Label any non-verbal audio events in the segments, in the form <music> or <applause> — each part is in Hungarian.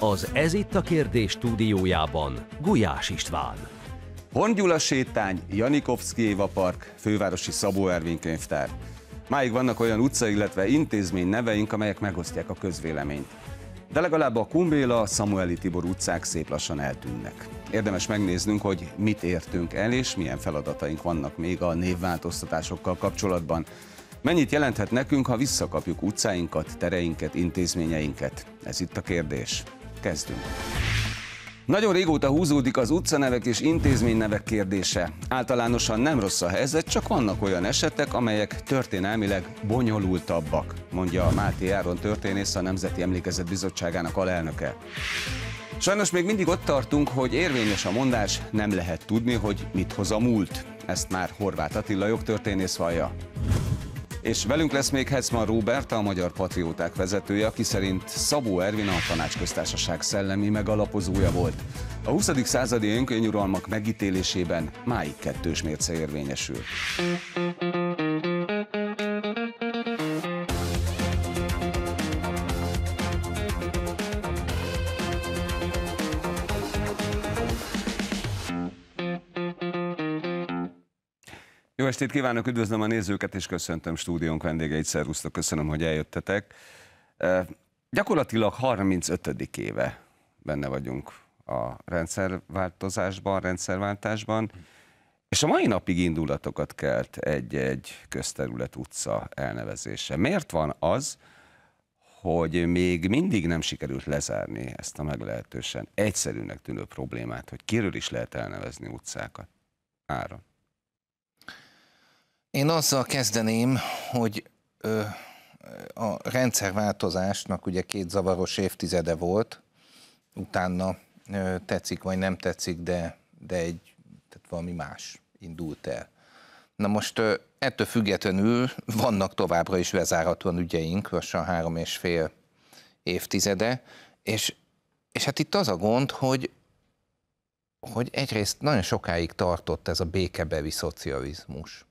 Az Ez itt a kérdés stúdiójában Gulyás István. Hongyula sétány, Janikovszki Éva Park, fővárosi Szabó Ervin könyvtár. Máig vannak olyan utca, illetve intézmény neveink, amelyek megosztják a közvéleményt. De legalább a Kumbéla, Samueli Tibor utcák szép lassan eltűnnek. Érdemes megnéznünk, hogy mit értünk el, és milyen feladataink vannak még a névváltoztatásokkal kapcsolatban. Mennyit jelenthet nekünk, ha visszakapjuk utcáinkat, tereinket, intézményeinket? Ez itt a kérdés. Kezdünk! Nagyon régóta húzódik az utcanevek és intézménynevek kérdése. Általánosan nem rossz a helyzet, csak vannak olyan esetek, amelyek történelmileg bonyolultabbak, mondja Máté Áron történész, a Nemzeti Emlékezet Bizottságának alelnöke. Sajnos még mindig ott tartunk, hogy érvényes a mondás, nem lehet tudni, hogy mit hoz a múlt. Ezt már Horváth Attila jogtörténész vallja. És velünk lesz még Hetzman Róbert, a Magyar Patrióták vezetője, aki szerint Szabó Ervin a Tanácsköztársaság szellemi megalapozója volt. A 20. századi önkönyuralmak megítélésében máig kettős mérce érvényesül. Jó estét kívánok, üdvözlöm a nézőket, és köszöntöm stúdiónk vendégeit, szervusztok, köszönöm, hogy eljöttetek. E, gyakorlatilag 35. éve benne vagyunk a rendszerváltozásban, rendszerváltásban, és a mai napig indulatokat kelt egy-egy közterület utca elnevezése. Miért van az, hogy még mindig nem sikerült lezárni ezt a meglehetősen egyszerűnek tűnő problémát, hogy kiről is lehet elnevezni utcákat? Áron. Én azzal kezdeném, hogy ö, a rendszerváltozásnak ugye két zavaros évtizede volt, utána ö, tetszik vagy nem tetszik, de, de egy tehát valami más indult el. Na most ö, ettől függetlenül vannak továbbra is vezáratlan ügyeink, lassan három és fél évtizede, és, és hát itt az a gond, hogy, hogy egyrészt nagyon sokáig tartott ez a békebevi szocializmus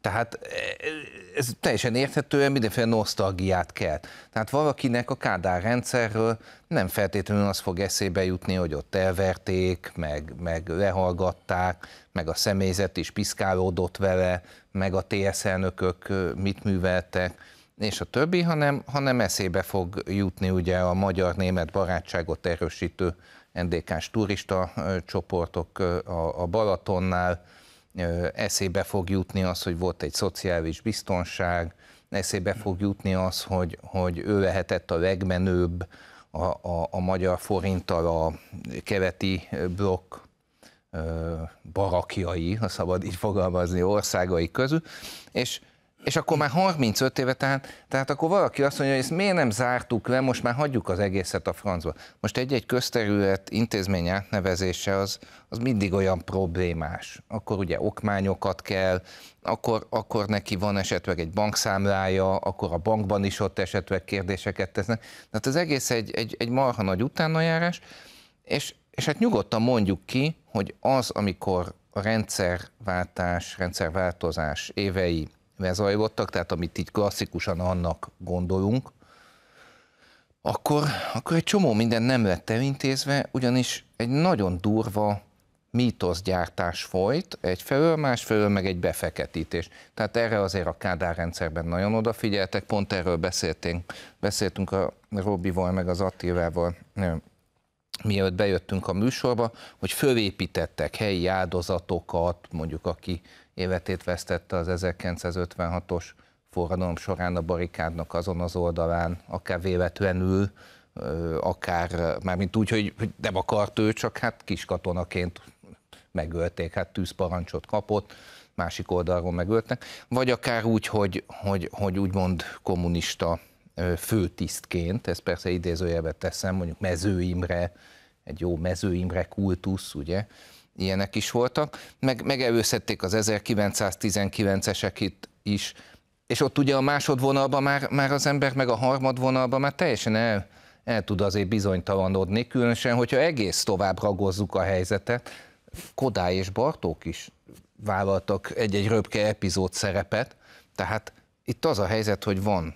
tehát e, e, ez teljesen érthetően mindenféle nosztalgiát kelt. Tehát valakinek a Kádár rendszerről nem feltétlenül az fog eszébe jutni, hogy ott elverték, meg, meg lehallgatták, meg a személyzet is piszkálódott vele, meg a TSZ elnökök mit műveltek, és a többi, hanem, hanem eszébe fog jutni ugye a magyar-német barátságot erősítő NDK-s turista csoportok a, a Balatonnál, eszébe fog jutni az, hogy volt egy szociális biztonság, eszébe fog jutni az, hogy, hogy ő lehetett a legmenőbb a, a, a magyar forinttal a keveti blokk barakjai, ha szabad így fogalmazni, országai közül, és és akkor már 35 éve, tehát, tehát akkor valaki azt mondja, hogy ezt miért nem zártuk le, most már hagyjuk az egészet a francba. Most egy-egy közterület intézmény átnevezése az, az mindig olyan problémás. Akkor ugye okmányokat kell, akkor, akkor neki van esetleg egy bankszámlája, akkor a bankban is ott esetleg kérdéseket tesznek. Tehát az egész egy, egy, egy marha nagy utánajárás, és, és hát nyugodtan mondjuk ki, hogy az, amikor a rendszerváltás, rendszerváltozás évei lezajlottak, tehát amit így klasszikusan annak gondolunk, akkor, akkor egy csomó minden nem lett elintézve, ugyanis egy nagyon durva mítoszgyártás folyt, más felől, meg egy befeketítés. Tehát erre azért a Kádár rendszerben nagyon odafigyeltek, pont erről beszéltünk, beszéltünk a Robival meg az Attilával mielőtt bejöttünk a műsorba, hogy fölépítettek helyi áldozatokat, mondjuk aki életét vesztette az 1956-os forradalom során a barikádnak azon az oldalán, akár véletlenül, akár mármint úgy, hogy, hogy nem akart ő, csak hát katonaként megölték, hát tűzparancsot kapott, másik oldalról megöltnek, vagy akár úgy, hogy, hogy, hogy úgymond kommunista főtisztként, ezt persze idézőjelbe teszem, mondjuk mezőimre egy jó mezőimre kultusz, ugye, ilyenek is voltak, meg megelőzhették az 1919-esek itt is, és ott ugye a másodvonalban már, már az ember, meg a harmadvonalban már teljesen el, el tud azért bizonytalanodni, különösen, hogyha egész tovább ragozzuk a helyzetet. Kodály és Bartók is vállaltak egy-egy röpke epizód szerepet, tehát itt az a helyzet, hogy van,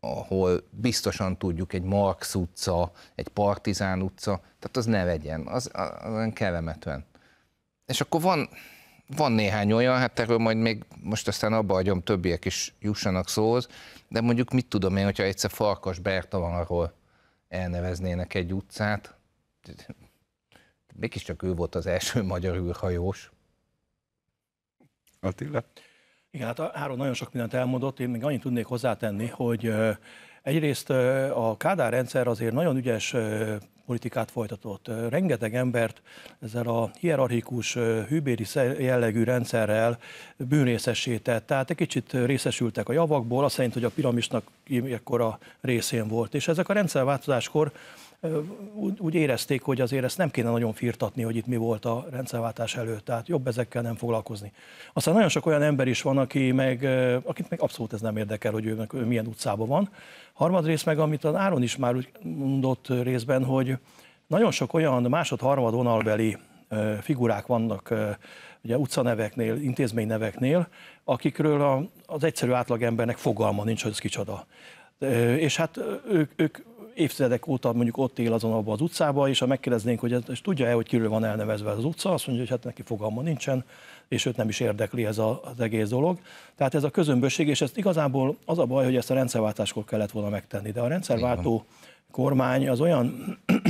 ahol biztosan tudjuk, egy Marx utca, egy Partizán utca, tehát az ne legyen, az, az, az kellemetlen és akkor van, van néhány olyan, hát erről majd még most aztán abba hagyom, többiek is jussanak szóhoz, de mondjuk mit tudom én, hogyha egyszer Farkas ahol elneveznének egy utcát, mégiscsak ő volt az első <laughs> magyar űrhajós. Attila? Igen, hát három nagyon sok mindent elmondott, én még annyit tudnék hozzátenni, hogy Egyrészt a Kádár rendszer azért nagyon ügyes politikát folytatott. Rengeteg embert ezzel a hierarchikus, hűbéri jellegű rendszerrel bűnészesített. Tehát egy kicsit részesültek a javakból, azt szerint, hogy a piramisnak ekkora részén volt. És ezek a rendszerváltozáskor úgy érezték, hogy azért ezt nem kéne nagyon firtatni, hogy itt mi volt a rendszerváltás előtt, tehát jobb ezekkel nem foglalkozni. Aztán nagyon sok olyan ember is van, aki meg, akit meg abszolút ez nem érdekel, hogy ő, ő milyen utcában van. Harmadrészt meg, amit az Áron is már mondott részben, hogy nagyon sok olyan másod-harmad vonalbeli figurák vannak ugye utcaneveknél, intézményneveknél, akikről a, az egyszerű átlagembernek fogalma nincs, hogy ez kicsoda. És hát ők, ők évtizedek óta mondjuk ott él azon abban az utcában, és ha megkérdeznénk, hogy ez, és tudja-e, hogy kiről van elnevezve az utca, azt mondja, hogy hát neki fogalma nincsen, és őt nem is érdekli ez a, az egész dolog. Tehát ez a közömbösség, és ez igazából az a baj, hogy ezt a rendszerváltáskor kellett volna megtenni. De a rendszerváltó kormány az olyan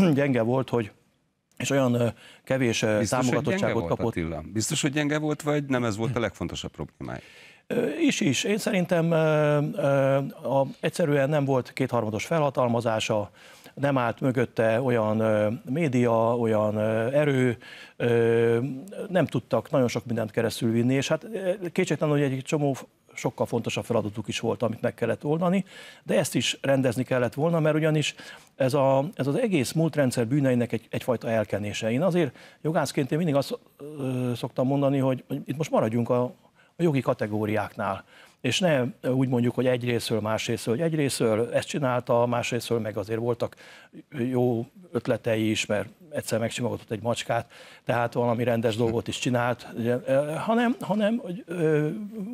<clears throat> gyenge volt, hogy és olyan kevés Biztos, támogatottságot kapott. Volt, Biztos, hogy gyenge volt, vagy nem ez volt a legfontosabb problémája? Is, is. Én szerintem a, egyszerűen nem volt kétharmados felhatalmazása, nem állt mögötte olyan média, olyan erő, nem tudtak nagyon sok mindent keresztül vinni, és hát kétségtelenül, hogy egy csomó sokkal fontosabb feladatuk is volt, amit meg kellett oldani, de ezt is rendezni kellett volna, mert ugyanis ez, a, ez az egész múltrendszer bűneinek egy, egyfajta elkenése. Én azért jogászként én mindig azt szoktam mondani, hogy, hogy itt most maradjunk a a jogi kategóriáknál. És ne úgy mondjuk, hogy egy másrésztről, más hogy egy ezt csinálta, más meg azért voltak jó ötletei is, mert egyszer megcsimogatott egy macskát, tehát valami rendes dolgot is csinált, hanem, hanem hogy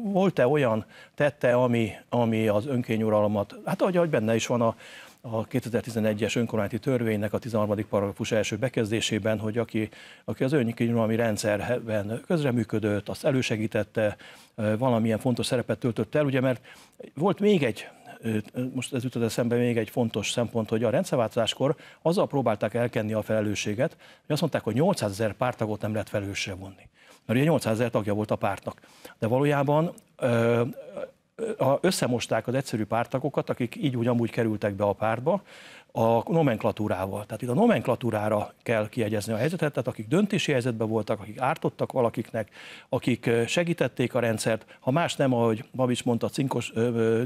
volt-e olyan tette, ami, ami az önkényuralmat, hát ahogy, ahogy benne is van a, a 2011-es önkormányzati törvénynek a 13. paragrafus első bekezdésében, hogy aki, aki az önnyikényuralmi rendszerben közreműködött, azt elősegítette, valamilyen fontos szerepet töltött el, ugye mert volt még egy most ez jutott eszembe még egy fontos szempont, hogy a rendszerváltozáskor azzal próbálták elkenni a felelősséget, hogy azt mondták, hogy 800 ezer pártagot nem lehet felelősre vonni. Mert ugye 800 ezer tagja volt a pártnak. De valójában összemosták az egyszerű pártagokat, akik így úgy amúgy kerültek be a pártba, a nomenklatúrával. Tehát itt a nomenklatúrára kell kiegyezni a helyzetet, tehát akik döntési helyzetben voltak, akik ártottak valakiknek, akik segítették a rendszert, ha más nem, ahogy Babics mondta, cinkos,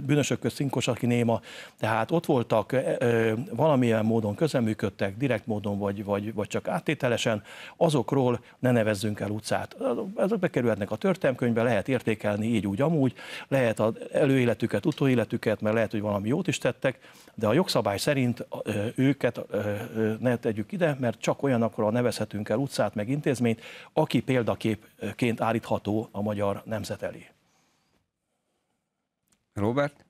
bűnösök közt cinkos, aki néma, tehát ott voltak, valamilyen módon közeműködtek, direkt módon vagy, vagy, vagy csak áttételesen, azokról ne nevezzünk el utcát. Ezek bekerülhetnek a történelmkönyvbe, lehet értékelni így, úgy, amúgy, lehet az előéletüket, utóéletüket, mert lehet, hogy valami jót is tettek, de a jogszabály szerint őket ne tegyük ide, mert csak olyan akkor nevezhetünk el utcát, meg intézményt, aki példaképként állítható a magyar nemzet elé. Robert?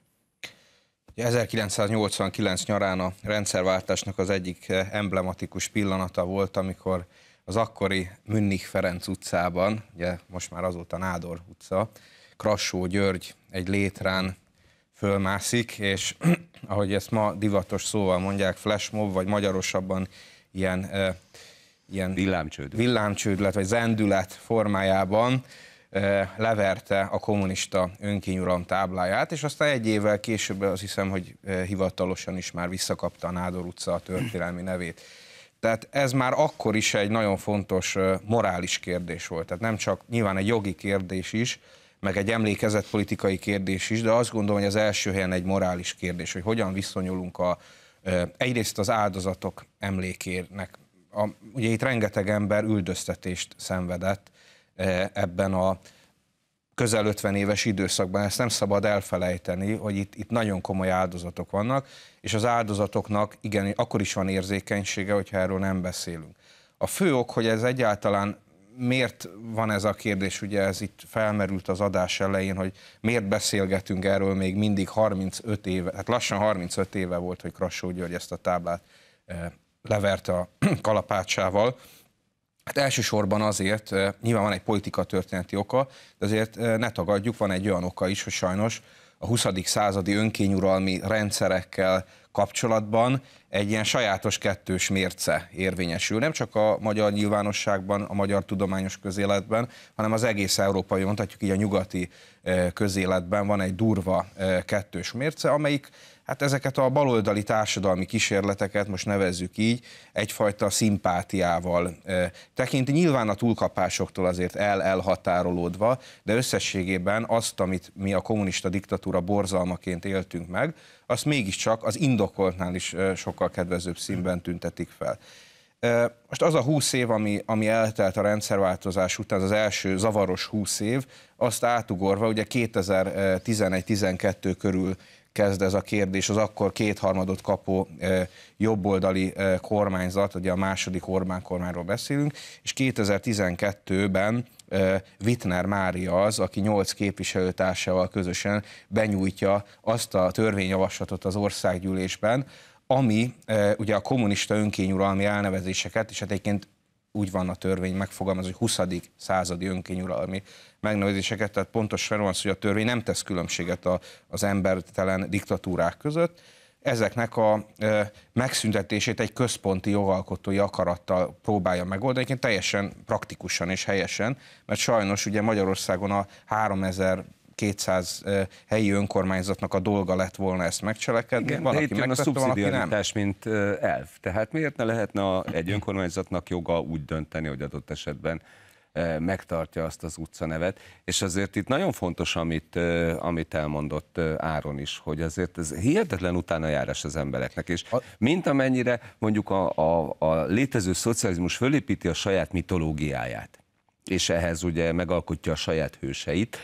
1989 nyarán a rendszerváltásnak az egyik emblematikus pillanata volt, amikor az akkori münnich Ferenc utcában, ugye most már azóta Nádor utca, Krassó György egy létrán fölmászik, és <clears throat> ahogy ezt ma divatos szóval mondják, flashmob, vagy magyarosabban ilyen, e, ilyen villámcsődület. villámcsődület, vagy zendület formájában e, leverte a kommunista önkényuram tábláját, és aztán egy évvel később azt hiszem, hogy hivatalosan is már visszakapta a Nádor utca a történelmi nevét. Tehát ez már akkor is egy nagyon fontos morális kérdés volt. Tehát nem csak nyilván egy jogi kérdés is, meg egy politikai kérdés is, de azt gondolom, hogy az első helyen egy morális kérdés, hogy hogyan viszonyulunk a, egyrészt az áldozatok emlékérnek. A, ugye itt rengeteg ember üldöztetést szenvedett ebben a közel 50 éves időszakban, ezt nem szabad elfelejteni, hogy itt, itt nagyon komoly áldozatok vannak, és az áldozatoknak igen, akkor is van érzékenysége, hogyha erről nem beszélünk. A fő ok, hogy ez egyáltalán miért van ez a kérdés, ugye ez itt felmerült az adás elején, hogy miért beszélgetünk erről még mindig 35 éve, hát lassan 35 éve volt, hogy Krasó György ezt a táblát eh, levert a <clears throat> kalapácsával. Hát elsősorban azért, eh, nyilván van egy politika történeti oka, de azért eh, ne tagadjuk, van egy olyan oka is, hogy sajnos a 20. századi önkényuralmi rendszerekkel, kapcsolatban egy ilyen sajátos kettős mérce érvényesül, nem csak a magyar nyilvánosságban, a magyar tudományos közéletben, hanem az egész európai, mondhatjuk így a nyugati eh, közéletben van egy durva eh, kettős mérce, amelyik hát ezeket a baloldali társadalmi kísérleteket, most nevezzük így, egyfajta szimpátiával tekint, nyilván a túlkapásoktól azért el-elhatárolódva, de összességében azt, amit mi a kommunista diktatúra borzalmaként éltünk meg, azt mégiscsak az indokoltnál is sokkal kedvezőbb színben tüntetik fel. Most az a 20 év, ami, ami eltelt a rendszerváltozás után, az, az első zavaros 20 év, azt átugorva, ugye 2011-12 körül kezd ez a kérdés, az akkor kétharmadot kapó e, jobboldali e, kormányzat, ugye a második Orbán kormányról beszélünk, és 2012-ben e, Wittner Mária az, aki nyolc képviselőtársával közösen benyújtja azt a törvényjavaslatot az országgyűlésben, ami ugye a kommunista önkényuralmi elnevezéseket, és hát egyébként úgy van a törvény megfogalmazva, hogy 20. századi önkényuralmi megnevezéseket, tehát pontos van hogy a törvény nem tesz különbséget a, az embertelen diktatúrák között. Ezeknek a e, megszüntetését egy központi jogalkotói akarattal próbálja megoldani, egyébként teljesen praktikusan és helyesen, mert sajnos ugye Magyarországon a 3000 200 helyi önkormányzatnak a dolga lett volna ezt megcselekedni. Igen, van, de itt jön a szubszidiaritás, mint elv. Tehát miért ne lehetne a, egy önkormányzatnak joga úgy dönteni, hogy adott esetben megtartja azt az utcanevet. És azért itt nagyon fontos, amit, amit elmondott Áron is, hogy azért ez hihetetlen utána járás az embereknek. És mint amennyire mondjuk a, a, a létező szocializmus fölépíti a saját mitológiáját, és ehhez ugye megalkotja a saját hőseit,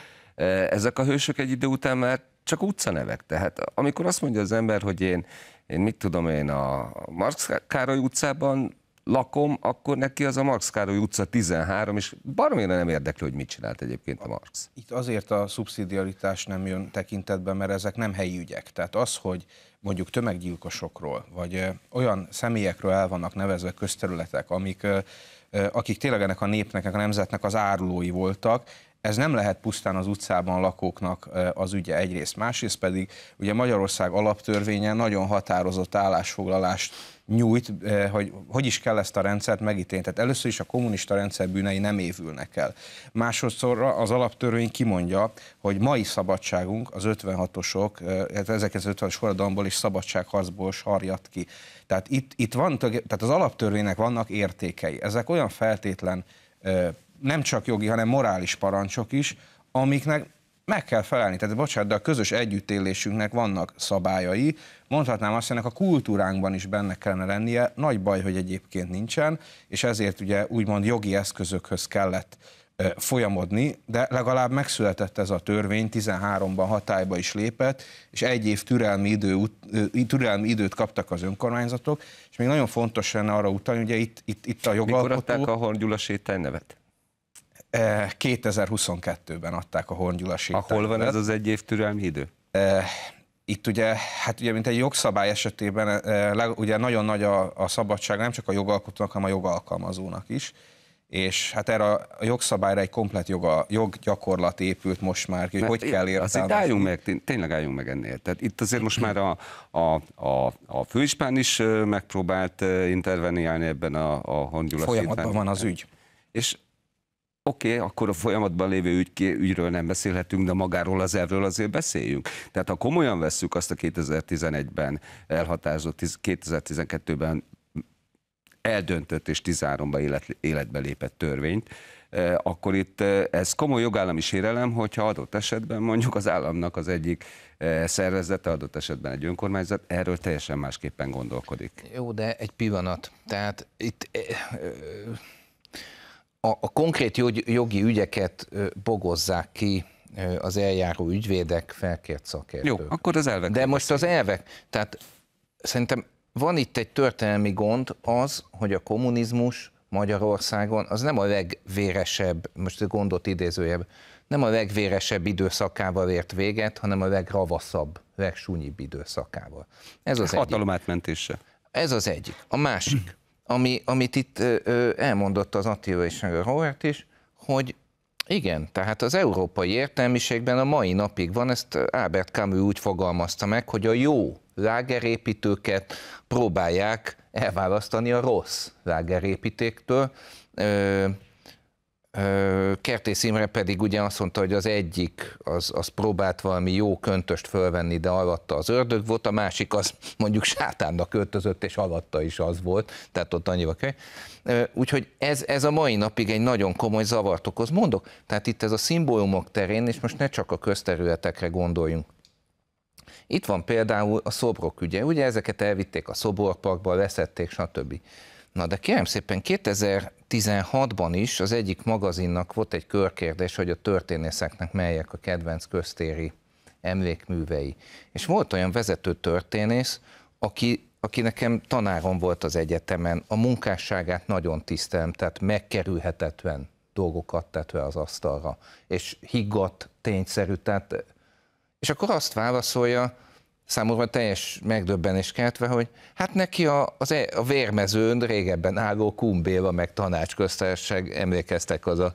ezek a hősök egy idő után már csak utcanevek. Tehát amikor azt mondja az ember, hogy én, én mit tudom én, a Marx Károly utcában lakom, akkor neki az a Marx Károly utca 13, és baromira nem érdekli, hogy mit csinált egyébként a Marx. Itt azért a szubszidialitás nem jön tekintetbe, mert ezek nem helyi ügyek. Tehát az, hogy mondjuk tömeggyilkosokról, vagy olyan személyekről el vannak nevezve közterületek, amik, akik tényleg ennek a népnek, a nemzetnek az árulói voltak, ez nem lehet pusztán az utcában lakóknak az ügye egyrészt, másrészt pedig ugye Magyarország alaptörvénye nagyon határozott állásfoglalást nyújt, eh, hogy hogy is kell ezt a rendszert megítélni. Tehát először is a kommunista rendszer bűnei nem évülnek el. Másodszor az alaptörvény kimondja, hogy mai szabadságunk az 56-osok, ezek 56 os forradalomból és szabadságharcból sarjadt ki. Tehát itt, itt van, tehát az alaptörvénynek vannak értékei. Ezek olyan feltétlen eh, nem csak jogi, hanem morális parancsok is, amiknek meg kell felelni. Tehát bocsánat, de a közös együttélésünknek vannak szabályai. Mondhatnám azt, hogy ennek a kultúránkban is benne kellene lennie. Nagy baj, hogy egyébként nincsen, és ezért ugye úgymond jogi eszközökhöz kellett folyamodni, de legalább megszületett ez a törvény, 13-ban hatályba is lépett, és egy év türelmi, idő, türelmi időt kaptak az önkormányzatok, és még nagyon fontos lenne arra utalni, ugye itt, itt, itt a jogalkotó... Mikor adták a Horn Gyula sétány nevet? 2022-ben eh, adták a Horn Gyula Ahol van ez az egy év türelmi idő? Eh, itt ugye, hát ugye, mint egy jogszabály esetében, eh, ugye nagyon nagy a, a szabadság nem csak a jogalkotónak, hanem a jogalkalmazónak is, és hát erre a jogszabályra egy komplet joga, joggyakorlat épült most már, hogy Mert hogy kell értelmezni. Azért álljunk meg, tényleg álljunk meg ennél. Tehát itt azért most már a, a, a, a főispán is megpróbált interveniálni ebben a, a hongyula Folyamatban van az ügy. És Oké, okay, akkor a folyamatban lévő ügy, ügyről nem beszélhetünk, de magáról az erről azért beszéljünk. Tehát ha komolyan vesszük azt a 2011-ben elhatározott, 2012-ben eldöntött és 13-ban élet, életbe lépett törvényt, e, akkor itt e, ez komoly jogállami sérelem, hogyha adott esetben mondjuk az államnak az egyik e, szervezete, adott esetben egy önkormányzat, erről teljesen másképpen gondolkodik. Jó, de egy pillanat. Tehát itt a, a konkrét jogi ügyeket bogozzák ki az eljáró ügyvédek, felkért szakértők. Jó, akkor az elvek. De most az elvek, tehát szerintem van itt egy történelmi gond az, hogy a kommunizmus Magyarországon az nem a legvéresebb, most a gondot idézőjebb, nem a legvéresebb időszakával ért véget, hanem a legravaszabb, legsúnyibb időszakával. Ez az Hatalom egyik. átmentése. Ez az egyik. A másik ami, amit itt elmondott az Attila és a Robert is, hogy igen, tehát az európai értelmiségben a mai napig van, ezt Albert Camus úgy fogalmazta meg, hogy a jó lágerépítőket próbálják elválasztani a rossz lágerépítéktől, Kertész Imre pedig ugye azt mondta, hogy az egyik, az, az próbált valami jó köntöst fölvenni, de alatta az ördög volt, a másik az <laughs> mondjuk sátánnak öltözött, és alatta is az volt, tehát ott annyiba kell. Úgyhogy ez, ez a mai napig egy nagyon komoly zavart okoz. Mondok, tehát itt ez a szimbólumok terén, és most ne csak a közterületekre gondoljunk. Itt van például a szobrok ügye, ugye ezeket elvitték a szoborparkba, leszették, stb. Na de kérem szépen 2016-ban is az egyik magazinnak volt egy körkérdés, hogy a történészeknek melyek a kedvenc köztéri emlékművei. És volt olyan vezető történész, aki, aki nekem tanárom volt az egyetemen, a munkásságát nagyon tisztelem, tehát megkerülhetetlen dolgokat tetve az asztalra, és higgadt, tényszerű, tehát és akkor azt válaszolja, számomra teljes megdöbbenés keltve, hogy hát neki a, az, e, a vérmezőn régebben álló Kumbéla meg tanácsköztársaság emlékeztek az a,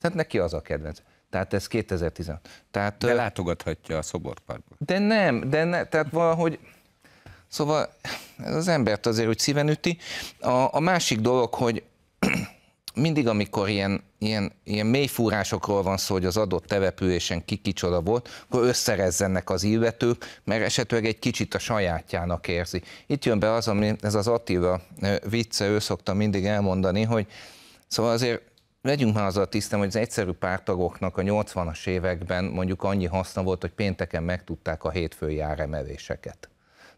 tehát neki az a kedvenc. Tehát ez 2010. Tehát, de látogathatja a szoborparkot. De nem, de ne, tehát valahogy, szóval ez az embert azért úgy szíven üti. A, a másik dolog, hogy mindig, amikor ilyen, ilyen, ilyen mélyfúrásokról van szó, hogy az adott településen ki kicsoda volt, akkor összerezzenek az illetők, mert esetleg egy kicsit a sajátjának érzi. Itt jön be az, ami, ez az Attila vicce, ő szokta mindig elmondani, hogy szóval azért vegyünk már azzal tisztem, hogy az egyszerű pártagoknak a 80-as években mondjuk annyi haszna volt, hogy pénteken megtudták a hétfői áremeléseket.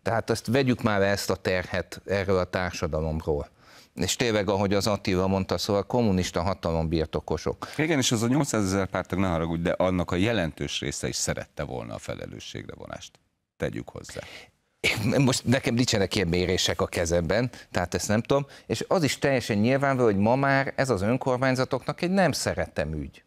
Tehát ezt vegyük már ezt a terhet erről a társadalomról és tényleg, ahogy az Attila mondta, szóval kommunista hatalom birtokosok. Igen, és az a 800 ezer párt ne haragudj, de annak a jelentős része is szerette volna a felelősségre vonást. Tegyük hozzá most nekem nincsenek ilyen mérések a kezemben, tehát ezt nem tudom, és az is teljesen nyilvánvaló, hogy ma már ez az önkormányzatoknak egy nem szeretem ügy.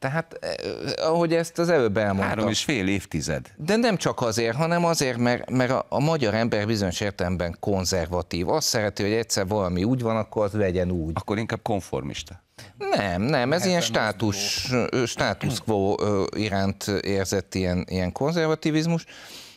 Tehát, eh, eh, ahogy ezt az előbb elmondtam. Három és fél évtized. De nem csak azért, hanem azért, mert, mert a, a magyar ember bizonyos értelemben konzervatív. Azt szereti, hogy egyszer valami úgy van, akkor az legyen úgy. Akkor inkább konformista. Nem, nem, ez ilyen státus, státusz quo iránt érzett ilyen, ilyen konzervativizmus,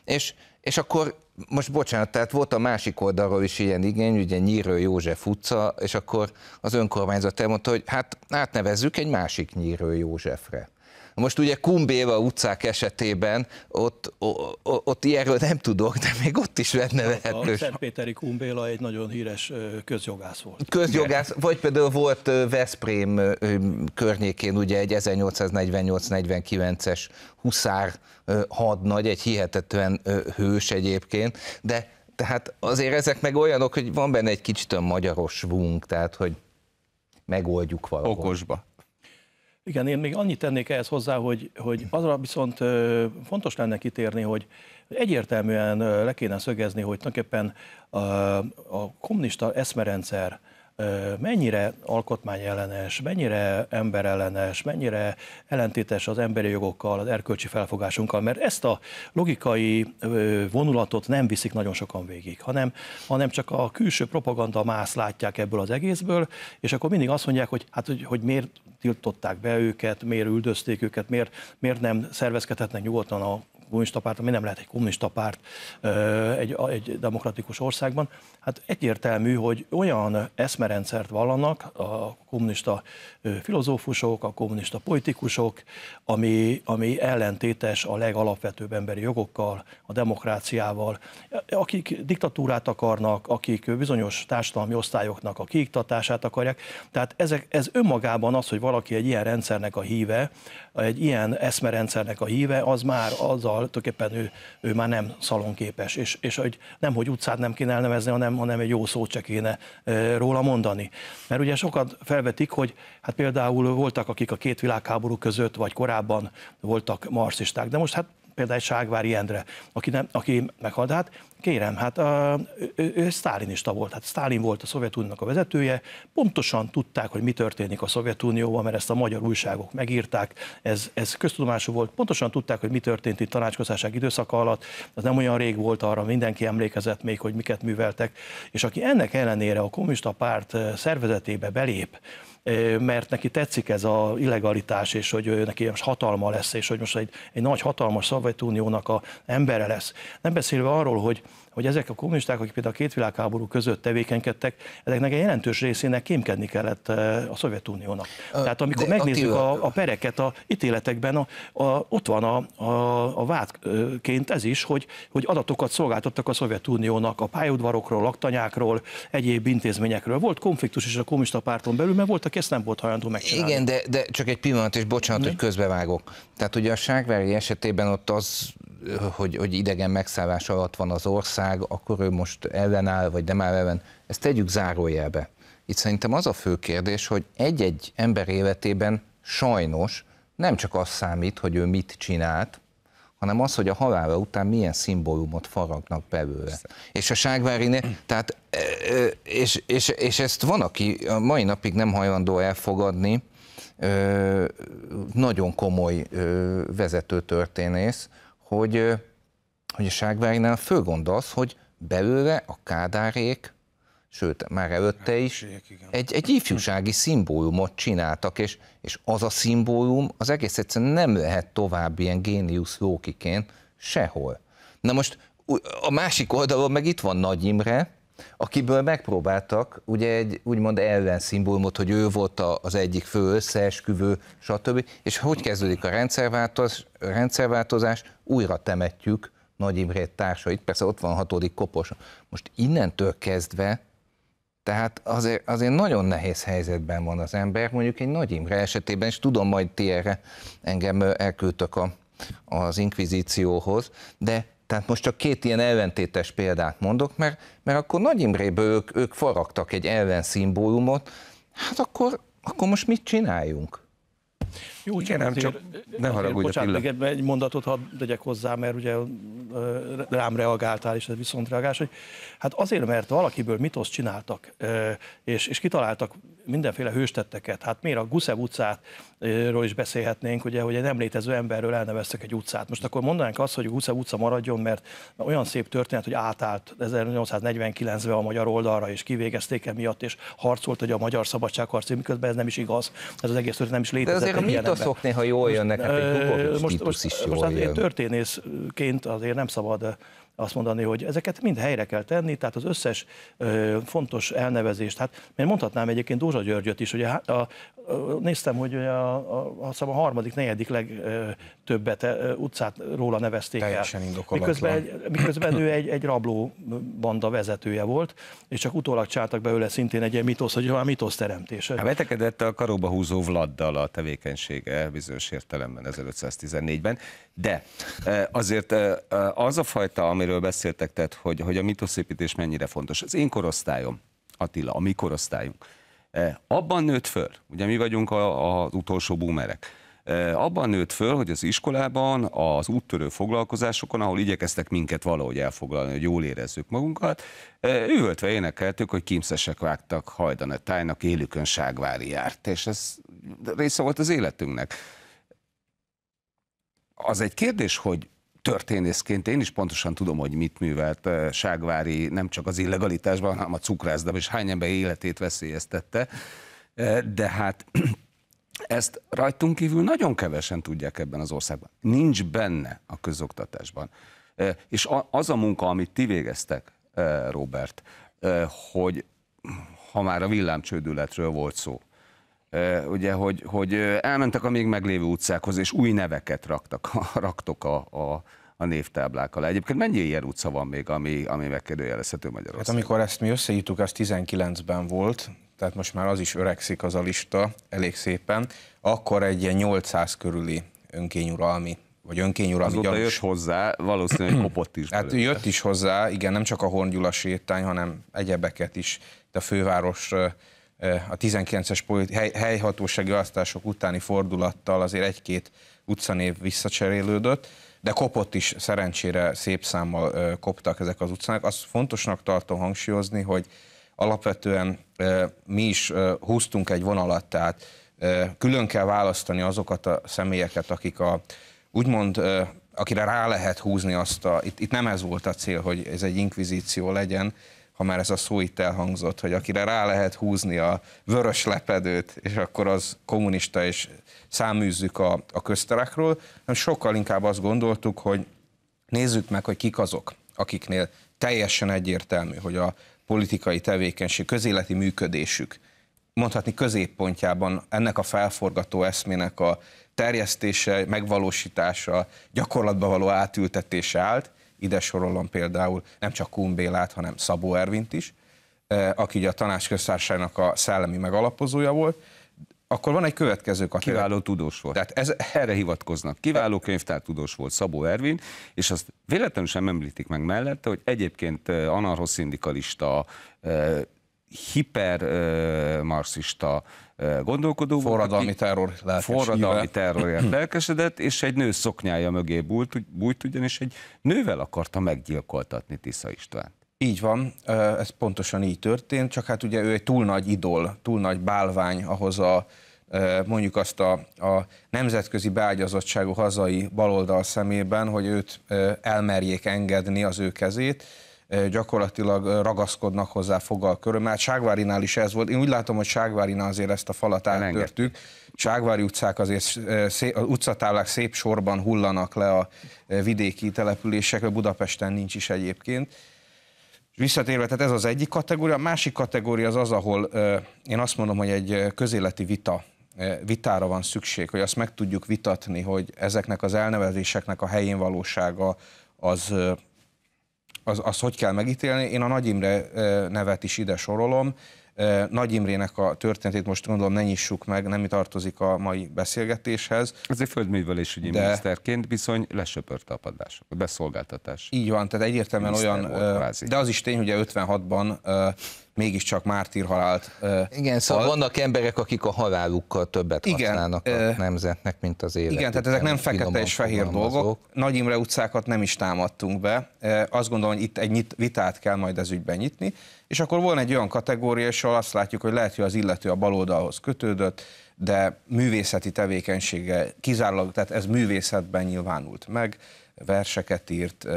és és akkor most bocsánat, tehát volt a másik oldalról is ilyen igény, ugye Nyírő József utca, és akkor az önkormányzat elmondta, hogy hát átnevezzük egy másik Nyírő Józsefre. Most ugye Kumbéva utcák esetében ott, ott ilyenről nem tudok, de még ott is lenne lehetőség. A Szentpéteri Kumbéla egy nagyon híres közjogász volt. Közjogász, vagy például volt Veszprém környékén ugye egy 1848-49-es huszár hadnagy, egy hihetetlen hős egyébként, de tehát azért ezek meg olyanok, hogy van benne egy kicsit a magyaros vunk, tehát hogy megoldjuk valahol. Okosba. Igen, én még annyit tennék ehhez hozzá, hogy, hogy azra viszont fontos lenne kitérni, hogy egyértelműen le kéne szögezni, hogy tulajdonképpen a, a kommunista eszmerendszer, mennyire alkotmányellenes, mennyire emberellenes, mennyire ellentétes az emberi jogokkal, az erkölcsi felfogásunkkal, mert ezt a logikai vonulatot nem viszik nagyon sokan végig, hanem, hanem csak a külső propaganda más látják ebből az egészből, és akkor mindig azt mondják, hogy hát hogy, hogy miért tiltották be őket, miért üldözték őket, miért, miért nem szervezkedhetnek nyugodtan a kommunista párt, ami nem lehet egy kommunista párt egy, egy demokratikus országban. Hát egyértelmű, hogy olyan eszmerendszert vallanak a kommunista filozófusok, a kommunista politikusok, ami, ami ellentétes a legalapvetőbb emberi jogokkal, a demokráciával. Akik diktatúrát akarnak, akik bizonyos társadalmi osztályoknak a kiiktatását akarják. Tehát ezek, ez önmagában az, hogy valaki egy ilyen rendszernek a híve, egy ilyen eszmerendszernek a híve, az már azzal tulajdonképpen ő, ő már nem szalonképes. És, és hogy nem, hogy utcát nem kéne elnevezni, hanem, hanem egy jó szót se kéne róla mondani. Mert ugye sokat fel felvetik, hogy hát például voltak, akik a két világháború között, vagy korábban voltak marxisták, de most hát például egy Ságvári Endre, aki, nem, aki meghalt, hát kérem, hát a, ő, ő sztálinista volt, hát Sztálin volt a Szovjetuniónak a vezetője, pontosan tudták, hogy mi történik a Szovjetunióban, mert ezt a magyar újságok megírták, ez, ez köztudomású volt, pontosan tudták, hogy mi történt itt tanácskozásság időszaka alatt, az nem olyan rég volt arra, mindenki emlékezett még, hogy miket műveltek, és aki ennek ellenére a kommunista párt eh, szervezetébe belép, mert neki tetszik ez a illegalitás, és hogy ő neki most hatalma lesz, és hogy most egy, egy nagy hatalmas Szovjetuniónak a embere lesz. Nem beszélve arról, hogy hogy ezek a kommunisták, akik például a két világháború között tevékenykedtek, ezeknek egy jelentős részének kémkedni kellett a Szovjetuniónak. A, Tehát amikor megnézzük a, a, a pereket a ítéletekben, a, a, ott van a, a, a vádként ez is, hogy, hogy adatokat szolgáltattak a Szovjetuniónak a pályaudvarokról, laktanyákról, egyéb intézményekről. Volt konfliktus is a kommunista párton belül, mert volt, ezt nem volt hajlandó megcsinálni. Igen, de, de csak egy pillanat, és bocsánat, Mi? hogy közbevágok. Tehát ugye a Ságvári esetében ott az hogy, hogy idegen megszállás alatt van az ország, akkor ő most ellenáll, vagy nem áll ellen. Ezt tegyük zárójelbe. Itt szerintem az a fő kérdés, hogy egy-egy ember életében sajnos nem csak az számít, hogy ő mit csinált, hanem az, hogy a halála után milyen szimbólumot faragnak belőle. És a Ságvárinél, tehát, és, és, és ezt van, aki a mai napig nem hajlandó elfogadni, nagyon komoly vezető történész, hogy, hogy a fő főgond az, hogy belőle a kádárék, sőt, már előtte is egy, egy ifjúsági szimbólumot csináltak, és, és az a szimbólum az egész egyszerűen nem lehet tovább ilyen géniusz lókiként sehol. Na most a másik oldalon meg itt van Nagy Imre, akiből megpróbáltak ugye egy úgymond ellenszimbólumot, hogy ő volt az egyik fő összeesküvő, stb. És hogy kezdődik a rendszerváltozás? A rendszerváltozás újra temetjük Nagy Imrét társait, persze ott van hatodik kopos. Most innentől kezdve, tehát azért, azért nagyon nehéz helyzetben van az ember, mondjuk egy Nagy Imre esetében, és tudom, majd ti erre engem elküldtök a, az inkvizícióhoz, de tehát most csak két ilyen ellentétes példát mondok, mert, mert akkor Nagy Imréből ők, ők faragtak egy ellenszimbólumot, szimbólumot, hát akkor, akkor most mit csináljunk? Jó, Igen, nem csak ne haragudj bocsánat, a pillanat. egy mondatot ha tegyek hozzá, mert ugye rám reagáltál, és ez viszont reagás, hogy hát azért, mert valakiből mitoszt csináltak, és, és kitaláltak mindenféle hőstetteket. Hát miért a Gusev utcáról is beszélhetnénk, ugye, hogy egy nem létező emberről elneveztek egy utcát. Most akkor mondanánk azt, hogy Gusev utca maradjon, mert olyan szép történet, hogy átállt 1849-ben a magyar oldalra, és kivégezték emiatt, és harcolt hogy a magyar szabadságharc, miközben ez nem is igaz. Ez az egész történet nem is létezett. De azért olaszok néha jól jönnek, hát egy Dukovics most, most, is jól most azért jön. történészként azért nem szabad azt mondani, hogy ezeket mind helyre kell tenni, tehát az összes ö, fontos elnevezést, hát én mondhatnám egyébként Dózsa Györgyöt is, hogy hát, a, a, a, néztem, hogy a, a, a, a harmadik, negyedik legtöbbet utcát róla nevezték Teljesen el. Miközben, egy, miközben ő egy, egy rabló banda vezetője volt, és csak utólag csáltak belőle szintén egy ilyen mitosz, hogy olyan mitosz teremtés. Hát vetekedett a karóba húzó Vladdal a tevékenysége bizonyos értelemben 1514-ben, de azért az a fajta, ami amiről beszéltek, tehát hogy, hogy a mitoszépítés mennyire fontos. Az én korosztályom, Attila, a mi korosztályunk, eh, abban nőtt föl, ugye mi vagyunk az utolsó boomerek, eh, abban nőtt föl, hogy az iskolában, az úttörő foglalkozásokon, ahol igyekeztek minket valahogy elfoglalni, hogy jól érezzük magunkat, eh, üvöltve énekeltük, hogy kímszesek vágtak hajdan tájnak, élükön ságvári járt, és ez része volt az életünknek. Az egy kérdés, hogy történészként én is pontosan tudom, hogy mit művelt eh, Ságvári nem csak az illegalitásban, hanem a cukrászdában, és hány ember életét veszélyeztette. Eh, de hát <clears throat> ezt rajtunk kívül nagyon kevesen tudják ebben az országban. Nincs benne a közoktatásban. Eh, és az a munka, amit ti végeztek, Robert, hogy ha már a villámcsődületről volt szó, ugye, hogy, hogy elmentek a még meglévő utcákhoz, és új neveket raktak, <laughs> raktok a, a, a névtáblák alá. Egyébként mennyi ilyen utca van még, ami, ami megkérdőjelezhető Magyarországon? Hát amikor ezt mi összeírtuk, az 19-ben volt, tehát most már az is öregszik az a lista elég szépen, akkor egy ilyen 800 körüli önkényuralmi vagy önkényuralmi Azóta gyanús. jött hozzá, valószínűleg kopott is. Hát belőle. jött is hozzá, igen, nem csak a Horngyula sétány, hanem egyebeket is, de a főváros Eh, a 19-es hely, helyhatósági választások utáni fordulattal azért egy-két utcanév visszacserélődött, de kopott is szerencsére szép számmal eh, koptak ezek az utcák. Azt fontosnak tartom hangsúlyozni, hogy alapvetően eh, mi is húztunk egy vonalat, tehát külön kell választani azokat a személyeket, akik a úgymond akire rá lehet húzni azt a, itt, itt nem ez volt a cél, hogy ez egy inkvizíció legyen, ha már ez a szó itt elhangzott, hogy akire rá lehet húzni a vörös lepedőt, és akkor az kommunista, és száműzzük a, a közterekről, hanem sokkal inkább azt gondoltuk, hogy nézzük meg, hogy kik azok, akiknél teljesen egyértelmű, hogy a politikai tevékenység, közéleti működésük mondhatni középpontjában ennek a felforgató eszmének a terjesztése, megvalósítása, gyakorlatba való átültetése állt, ide sorolom például nem csak Kuhn Bélát, hanem Szabó Ervint is, eh, aki ugye a tanácsköztársaságnak a szellemi megalapozója volt, akkor van egy következő kategória. Kiváló tudós volt. Tehát ez, erre hivatkoznak. Kiváló könyvtár tudós volt Szabó Ervin, és azt véletlenül sem említik meg mellette, hogy egyébként eh, anarchoszindikalista, eh, hipermarxista, gondolkodó volt. Forradalmi terror lelkes Forradalmi terrorért <clears throat> lelkesedett, és egy nő szoknyája mögé bújt, bújt, ugyanis egy nővel akarta meggyilkoltatni Tisza Istvánt. Így van, ez pontosan így történt, csak hát ugye ő egy túl nagy idol, túl nagy bálvány ahhoz a mondjuk azt a, a nemzetközi beágyazottságú hazai baloldal szemében, hogy őt elmerjék engedni az ő kezét, gyakorlatilag ragaszkodnak hozzá fogal körül, mert hát Ságvárinál is ez volt. Én úgy látom, hogy Ságvárinál azért ezt a falat áttörtük. Ságvári utcák azért, szép, az utcatáblák szép sorban hullanak le a vidéki településekre, Budapesten nincs is egyébként. Visszatérve, tehát ez az egyik kategória. A másik kategória az az, ahol én azt mondom, hogy egy közéleti vita vitára van szükség, hogy azt meg tudjuk vitatni, hogy ezeknek az elnevezéseknek a helyén valósága az az, az hogy kell megítélni. Én a Nagy Imre nevet is ide sorolom. Nagy Imrének a történetét most gondolom ne nyissuk meg, nem tartozik a mai beszélgetéshez. Ez egy földművelésügyi de... miniszterként bizony lesöpörte a padlás, a beszolgáltatás. Így van, tehát egyértelműen olyan, volt, de az is tény, hogy 56-ban mégiscsak mártírhalált. Igen, szóval vannak emberek, akik a halálukkal többet igen, használnak a nemzetnek, mint az életük. Igen, tehát ezek nem fekete és fehér dolgok. Nagy Imre utcákat nem is támadtunk be. Azt gondolom, hogy itt egy nyit vitát kell majd ez ügyben nyitni. És akkor volna egy olyan kategória, és ahol azt látjuk, hogy lehet, hogy az illető a baloldalhoz kötődött, de művészeti tevékenysége kizárólag, tehát ez művészetben nyilvánult meg, verseket írt,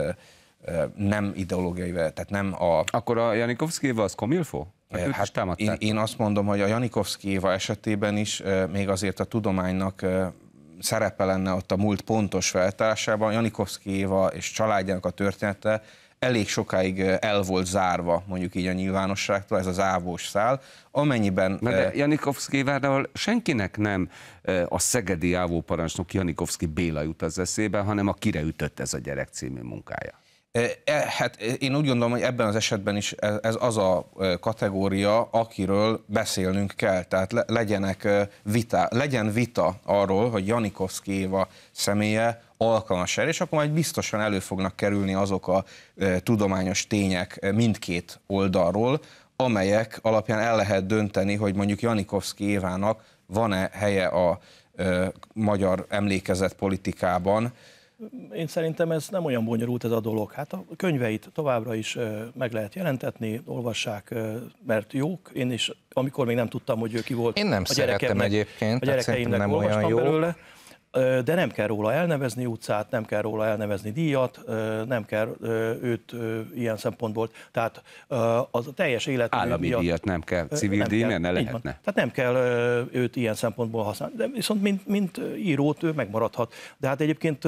nem ideológiai, tehát nem a... Akkor a Janikovszkéva az komilfó? Hát, hát én, én azt mondom, hogy a éva esetében is még azért a tudománynak szerepe lenne ott a múlt pontos feltárásában. éva és családjának a története elég sokáig el volt zárva, mondjuk így a nyilvánosságtól, ez az ávós szál, amennyiben... Na de Janikovszkévával senkinek nem a szegedi ávóparancsnok Janikovszki Béla jut az eszébe, hanem a Kire ütött ez a gyerek című munkája. E, e, hát én úgy gondolom, hogy ebben az esetben is e, ez az a kategória, akiről beszélnünk kell. Tehát legyenek vita, legyen vita arról, hogy Janikovszki Éva személye alkalmas erre, és akkor majd biztosan elő fognak kerülni azok a tudományos tények mindkét oldalról, amelyek alapján el lehet dönteni, hogy mondjuk Janikovszki Évának van-e helye a magyar emlékezet politikában, én szerintem ez nem olyan bonyolult ez a dolog. Hát a könyveit továbbra is meg lehet jelentetni, olvassák, mert jók. Én is, amikor még nem tudtam, hogy ő ki volt. Én nem a szerettem egyébként. A gyerekeimnek nem olvastam olyan jó. belőle de nem kell róla elnevezni utcát, nem kell róla elnevezni díjat, nem kell őt ilyen szempontból, tehát az a teljes élet. Állami díjat, díjat nem kell, civil nem díj, kell, ne lehetne. Van. Tehát nem kell őt ilyen szempontból használni, de viszont mint, mint írót ő megmaradhat. De hát egyébként,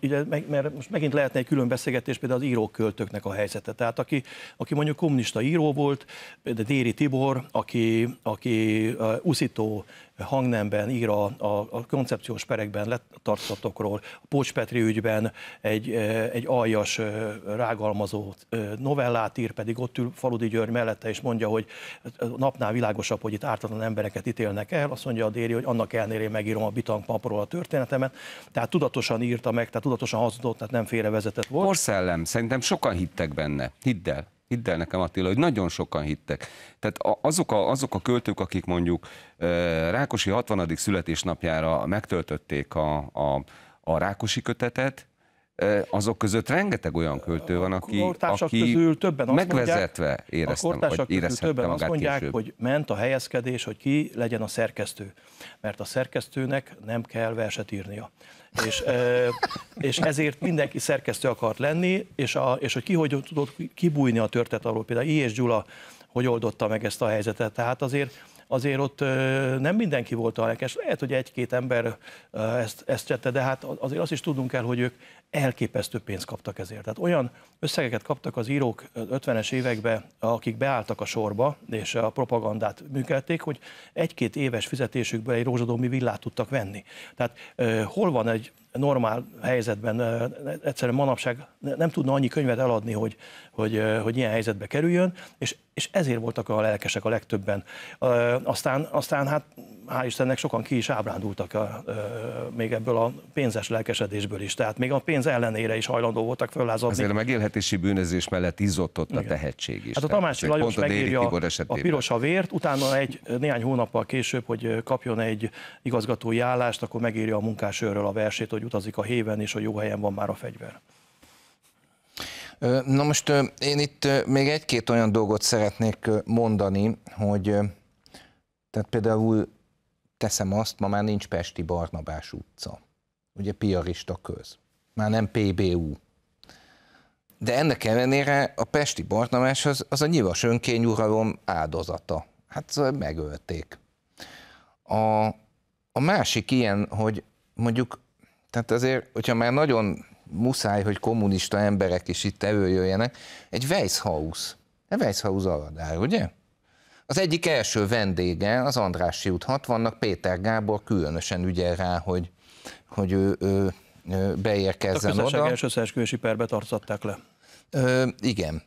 ugye, mert most megint lehetne egy külön beszélgetés például az íróköltöknek a helyzete. Tehát aki, aki mondjuk kommunista író volt, de Déri Tibor, aki, aki uszító hangnemben ír a, a, a koncepciós perekben letartatokról, a Pócs Petri ügyben egy, egy aljas rágalmazó novellát ír, pedig ott ül Faludi György mellette, és mondja, hogy napnál világosabb, hogy itt ártatlan embereket ítélnek el, azt mondja a Déri, hogy annak ellenére megírom a papról a történetemet, tehát tudatosan írta meg, tehát tudatosan hazudott, tehát nem félrevezetett volt. Porszellem, szerintem sokan hittek benne, hidd el hidd el nekem Attila, hogy nagyon sokan hittek. Tehát azok a, azok a költők, akik mondjuk Rákosi 60. születésnapjára megtöltötték a, a, a Rákosi kötetet, azok között rengeteg olyan költő van, aki, a aki közül többen azt megvezetve mondják, éreztem, a kortársak többen azt mondják, később. hogy ment a helyezkedés, hogy ki legyen a szerkesztő. Mert a szerkesztőnek nem kell verset írnia és, és ezért mindenki szerkesztő akart lenni, és, a, és hogy ki hogy tudott kibújni a történet arról, például I. és Gyula hogy oldotta meg ezt a helyzetet, tehát azért azért ott nem mindenki volt a lelkes, lehet, hogy egy-két ember ezt, ezt csette, de hát azért azt is tudunk el hogy ők elképesztő pénzt kaptak ezért. Tehát olyan összegeket kaptak az írók 50-es években, akik beálltak a sorba, és a propagandát működték, hogy egy-két éves fizetésükből egy rózsadómi villát tudtak venni. Tehát hol van egy normál helyzetben egyszerűen manapság nem tudna annyi könyvet eladni, hogy, hogy, hogy ilyen helyzetbe kerüljön, és, és ezért voltak a lelkesek a legtöbben. Aztán, aztán hát hál' Istennek sokan ki is ábrándultak a, még ebből a pénzes lelkesedésből is, tehát még a pénz ellenére is hajlandó voltak föllázadni. Azért a megélhetési bűnözés mellett izottott a tehetség is. Hát a Tamás Lajos megírja a, a piros a vért, utána egy néhány hónappal később, hogy kapjon egy igazgatói állást, akkor megírja a munkásőről a versét, hogy hogy utazik a héven, és a jó helyen van már a fegyver. Na most én itt még egy-két olyan dolgot szeretnék mondani, hogy tehát például teszem azt, ma már nincs Pesti Barnabás utca, ugye piarista köz, már nem PBU. De ennek ellenére a Pesti Barnabás az, az a nyilvas önkényuralom áldozata. Hát megölték. A, a másik ilyen, hogy mondjuk tehát azért, hogyha már nagyon muszáj, hogy kommunista emberek is itt előjöjjenek, egy Weisshaus, egy Weisshaus aladár, ugye? Az egyik első vendége az Andrássy út 60-nak, Péter Gábor különösen ügyel rá, hogy, hogy ő, ő, ő beérkezzen hát a oda. első összeesküvési perbe tartották le. Ö, igen.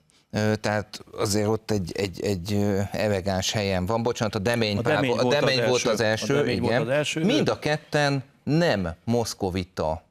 Tehát azért ott egy, egy, egy elegáns helyen van. Bocsánat, a Demény, a Demény, volt, a Demény az volt az első. Az első igen. Volt az első, Mind a ketten nem moszkovita,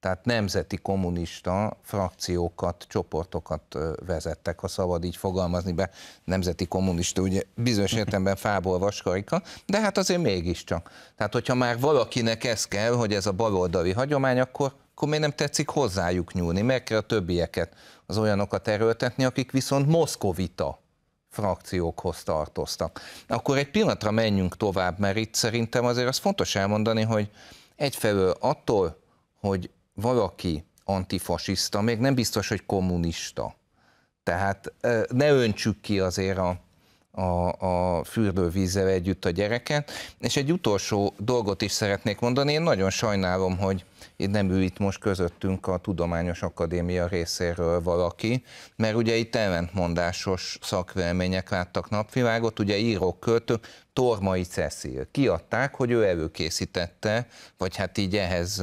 tehát nemzeti kommunista frakciókat, csoportokat vezettek, ha szabad így fogalmazni be, nemzeti kommunista, ugye bizonyos értelemben fából vaskarika, de hát azért mégiscsak. Tehát, hogyha már valakinek ez kell, hogy ez a baloldali hagyomány, akkor akkor miért nem tetszik hozzájuk nyúlni, meg kell a többieket, az olyanokat erőltetni, akik viszont moszkovita frakciókhoz tartoztak. Akkor egy pillanatra menjünk tovább, mert itt szerintem azért az fontos elmondani, hogy Egyfelől attól, hogy valaki antifasiszta, még nem biztos, hogy kommunista. Tehát ne öntsük ki azért a a, a fürdővízzel együtt a gyereket. És egy utolsó dolgot is szeretnék mondani, én nagyon sajnálom, hogy itt nem ül itt most közöttünk a Tudományos Akadémia részéről valaki, mert ugye itt ellentmondásos szakvélemények láttak napvilágot, ugye írók, költő Tormai Cecil kiadták, hogy ő előkészítette, vagy hát így ehhez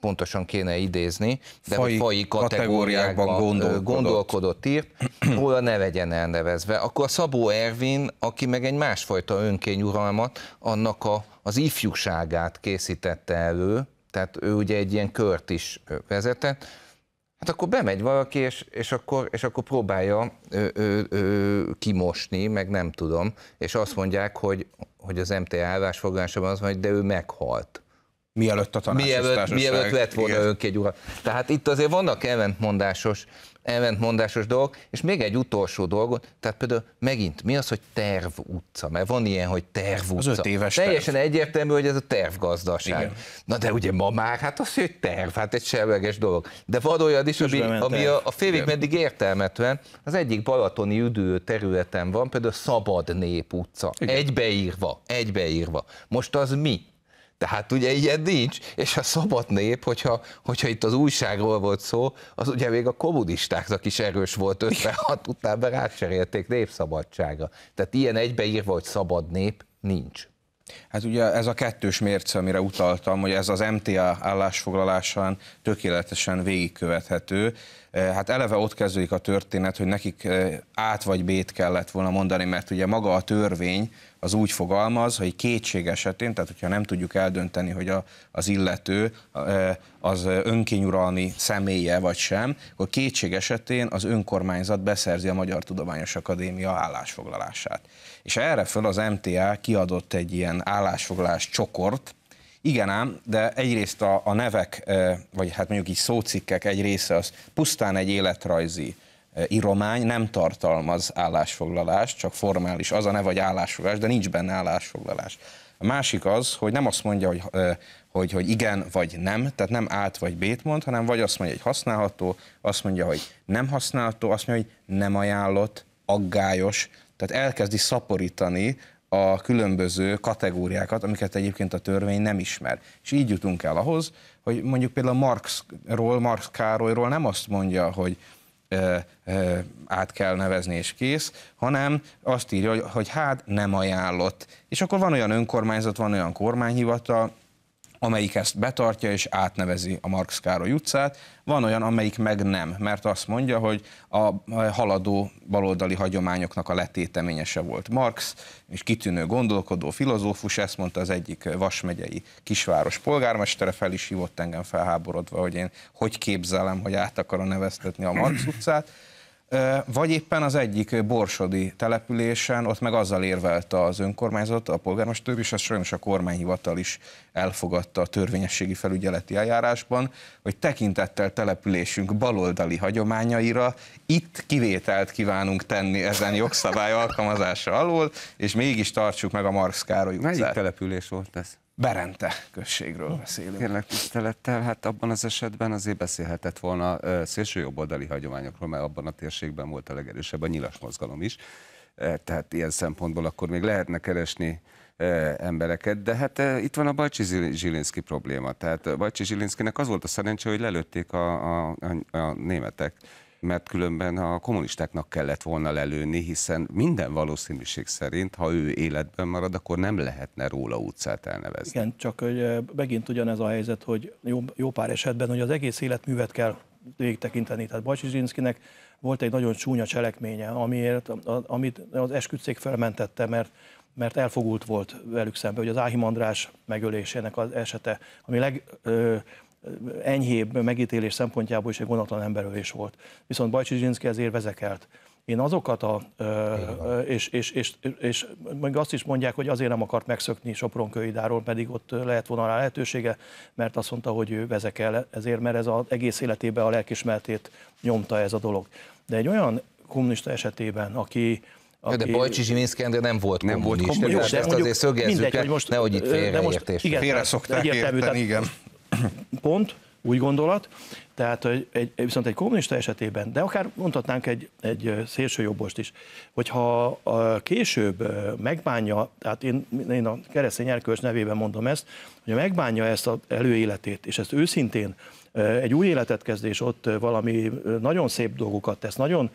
pontosan kéne idézni, de fai, hogy fai kategóriákban, gondolkodott. gondolkodott írt, róla ne legyen elnevezve. Akkor Szabó Ervin, aki meg egy másfajta önkényuralmat, annak a, az ifjúságát készítette elő, tehát ő ugye egy ilyen kört is vezetett, Hát akkor bemegy valaki, és, és, akkor, és akkor próbálja ö, ö, ö, kimosni, meg nem tudom, és azt mondják, hogy, hogy az MT állásfoglalásában az van, hogy de ő meghalt. Mielőtt a mielőtt, mielőtt lett volna Igen. önkégyuha. Tehát itt azért vannak ellentmondásos, ellentmondásos dolgok, és még egy utolsó dolgot, tehát például megint mi az, hogy terv utca? Mert van ilyen, hogy terv utca. Az öt éves Teljesen terv. egyértelmű, hogy ez a tervgazdaság. Igen. Na de ugye ma már, hát az, hogy terv, hát egy semleges dolog. De van olyan is, ami, ami a, a félig meddig értelmetlen, az egyik balatoni üdő területen van, például Szabad Nép utca. Igen. Egybeírva, egybeírva. Most az mi? Tehát ugye ilyen nincs, és a szabad nép, hogyha, hogyha itt az újságról volt szó, az ugye még a kommunistáknak is erős volt 56 hát után, mert átserélték népszabadságra. Tehát ilyen egybeírva, hogy szabad nép, nincs. Hát ugye ez a kettős mérce, amire utaltam, hogy ez az MTA állásfoglalásán tökéletesen végigkövethető. Eh, hát eleve ott kezdődik a történet, hogy nekik eh, át vagy bét kellett volna mondani, mert ugye maga a törvény az úgy fogalmaz, hogy kétség esetén, tehát hogyha nem tudjuk eldönteni, hogy a, az illető eh, az önkényuralmi személye vagy sem, akkor kétség esetén az önkormányzat beszerzi a Magyar Tudományos Akadémia állásfoglalását. És erre föl az MTA kiadott egy ilyen állásfoglalás csokort, igen ám, de egyrészt a, a nevek, e, vagy hát mondjuk így szócikkek egy része az pusztán egy életrajzi e, íromány, nem tartalmaz állásfoglalást, csak formális az a neve, vagy állásfoglalás, de nincs benne állásfoglalás. A másik az, hogy nem azt mondja, hogy, e, hogy, hogy igen vagy nem, tehát nem át vagy bét mond, hanem vagy azt mondja, hogy használható, azt mondja, hogy nem használható, azt mondja, hogy nem ajánlott, aggályos, tehát elkezdi szaporítani a különböző kategóriákat, amiket egyébként a törvény nem ismer. És így jutunk el ahhoz, hogy mondjuk például Marxról, Marx Károlyról nem azt mondja, hogy ö, ö, át kell nevezni és kész, hanem azt írja, hogy, hogy hát nem ajánlott. És akkor van olyan önkormányzat, van olyan kormányhivatal, amelyik ezt betartja és átnevezi a Marx Károly utcát, van olyan, amelyik meg nem, mert azt mondja, hogy a haladó baloldali hagyományoknak a letéteményese volt Marx, és kitűnő gondolkodó filozófus, ezt mondta az egyik vasmegyei kisváros polgármestere, fel is hívott engem felháborodva, hogy én hogy képzelem, hogy át akarom neveztetni a Marx utcát, vagy éppen az egyik borsodi településen, ott meg azzal érvelte az önkormányzat, a polgármester is, ezt sajnos a kormányhivatal is elfogadta a törvényességi felügyeleti eljárásban, hogy tekintettel településünk baloldali hagyományaira itt kivételt kívánunk tenni ezen jogszabály alkalmazása alól, és mégis tartsuk meg a Marx Károly utcát. Melyik település volt ez? Berente községről beszélünk. Kérlek tisztelettel, hát abban az esetben azért beszélhetett volna szélső jobboldali hagyományokról, mert abban a térségben volt a legerősebb a nyilas mozgalom is. Tehát ilyen szempontból akkor még lehetne keresni embereket, de hát itt van a Bajcsi Zsilinszki probléma. Tehát Bajcsi Zsilinszkinek az volt a szerencse, hogy lelőtték a, a, a, a németek, mert különben a kommunistáknak kellett volna lelőni, hiszen minden valószínűség szerint, ha ő életben marad, akkor nem lehetne róla utcát elnevezni. Igen, csak hogy megint ugyanez a helyzet, hogy jó, jó pár esetben, hogy az egész életművet kell végtekinteni. Tehát bajcsizinszkinek volt egy nagyon csúnya cselekménye, amiért, amit az esküdtszék felmentette, mert mert elfogult volt velük szemben, hogy az Áhim András megölésének az esete, ami leg, ö, enyhébb megítélés szempontjából is egy gondatlan emberölés volt. Viszont Bajcsi Zsinszki ezért vezekelt. Én azokat a, ö, és, és, és, és meg azt is mondják, hogy azért nem akart megszökni Sopron köidáról, pedig ott lehet volna rá lehetősége, mert azt mondta, hogy ő vezekel ezért, mert ez az egész életében a lelkismertét nyomta ez a dolog. De egy olyan kommunista esetében, aki, aki... De Bajcsi Zsiminszki Endre nem volt nem kommunista, volt kommunista, de ezt azért szögezzük mindegy, most, nehogy itt félreértés. Félre szokták érteni, igen. <clears throat> pont, úgy gondolat, tehát egy, viszont egy kommunista esetében, de akár mondhatnánk egy, egy jobbost is, hogyha a később megbánja, tehát én, én a keresztény erkölcs nevében mondom ezt, hogy megbánja ezt az előéletét, és ezt őszintén egy új életet kezd, és ott valami nagyon szép dolgokat tesz, nagyon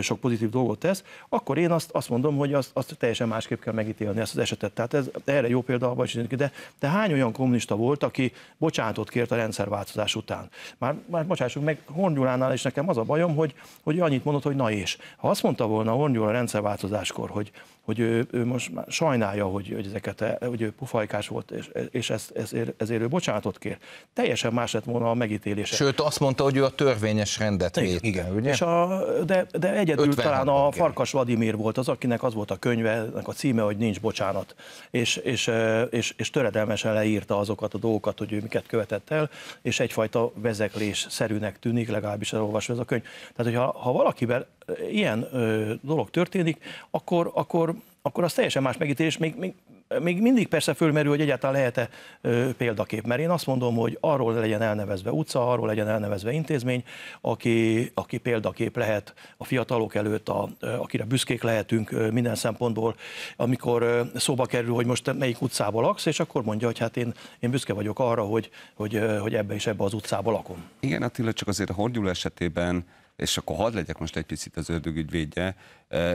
sok pozitív dolgot tesz, akkor én azt, azt mondom, hogy azt, azt teljesen másképp kell megítélni ezt az esetet. Tehát ez, erre jó példa, abban is de, de hány olyan kommunista volt, aki bocsánatot kért a rendszerváltozás után? Már, már bocsássuk meg, Hornyulánál is nekem az a bajom, hogy, hogy annyit mondott, hogy na és. Ha azt mondta volna Hornyul a rendszerváltozáskor, hogy, hogy ő, ő most már sajnálja, hogy, hogy ezeket, hogy ő pufajkás volt, és, és ezt, ezért, ezért ő bocsánatot kér. Teljesen más lett volna a megítélés megítélése. Sőt, azt mondta, hogy ő a törvényes rendet igen, védte, igen. ugye? És a, de, de egyedül talán a Farkas Vladimir volt az, akinek az volt a könyve, a címe, hogy nincs bocsánat, és, és, és, és töredelmesen leírta azokat a dolgokat, hogy ő miket követett el, és egyfajta vezeklés szerűnek tűnik, legalábbis elolvasva ez a könyv. Tehát, hogyha ha valakivel ilyen ö, dolog történik, akkor, akkor, akkor az teljesen más megítélés, még, még még mindig persze fölmerül, hogy egyáltalán lehet-e példakép, mert én azt mondom, hogy arról legyen elnevezve utca, arról legyen elnevezve intézmény, aki, aki példakép lehet a fiatalok előtt, a, akire büszkék lehetünk minden szempontból, amikor szóba kerül, hogy most melyik utcába laksz, és akkor mondja, hogy hát én, én büszke vagyok arra, hogy, hogy, hogy ebbe és ebbe az utcába lakom. Igen, Attila, csak azért a Hordyul esetében és akkor hadd legyek most egy picit az ördög ügyvédje,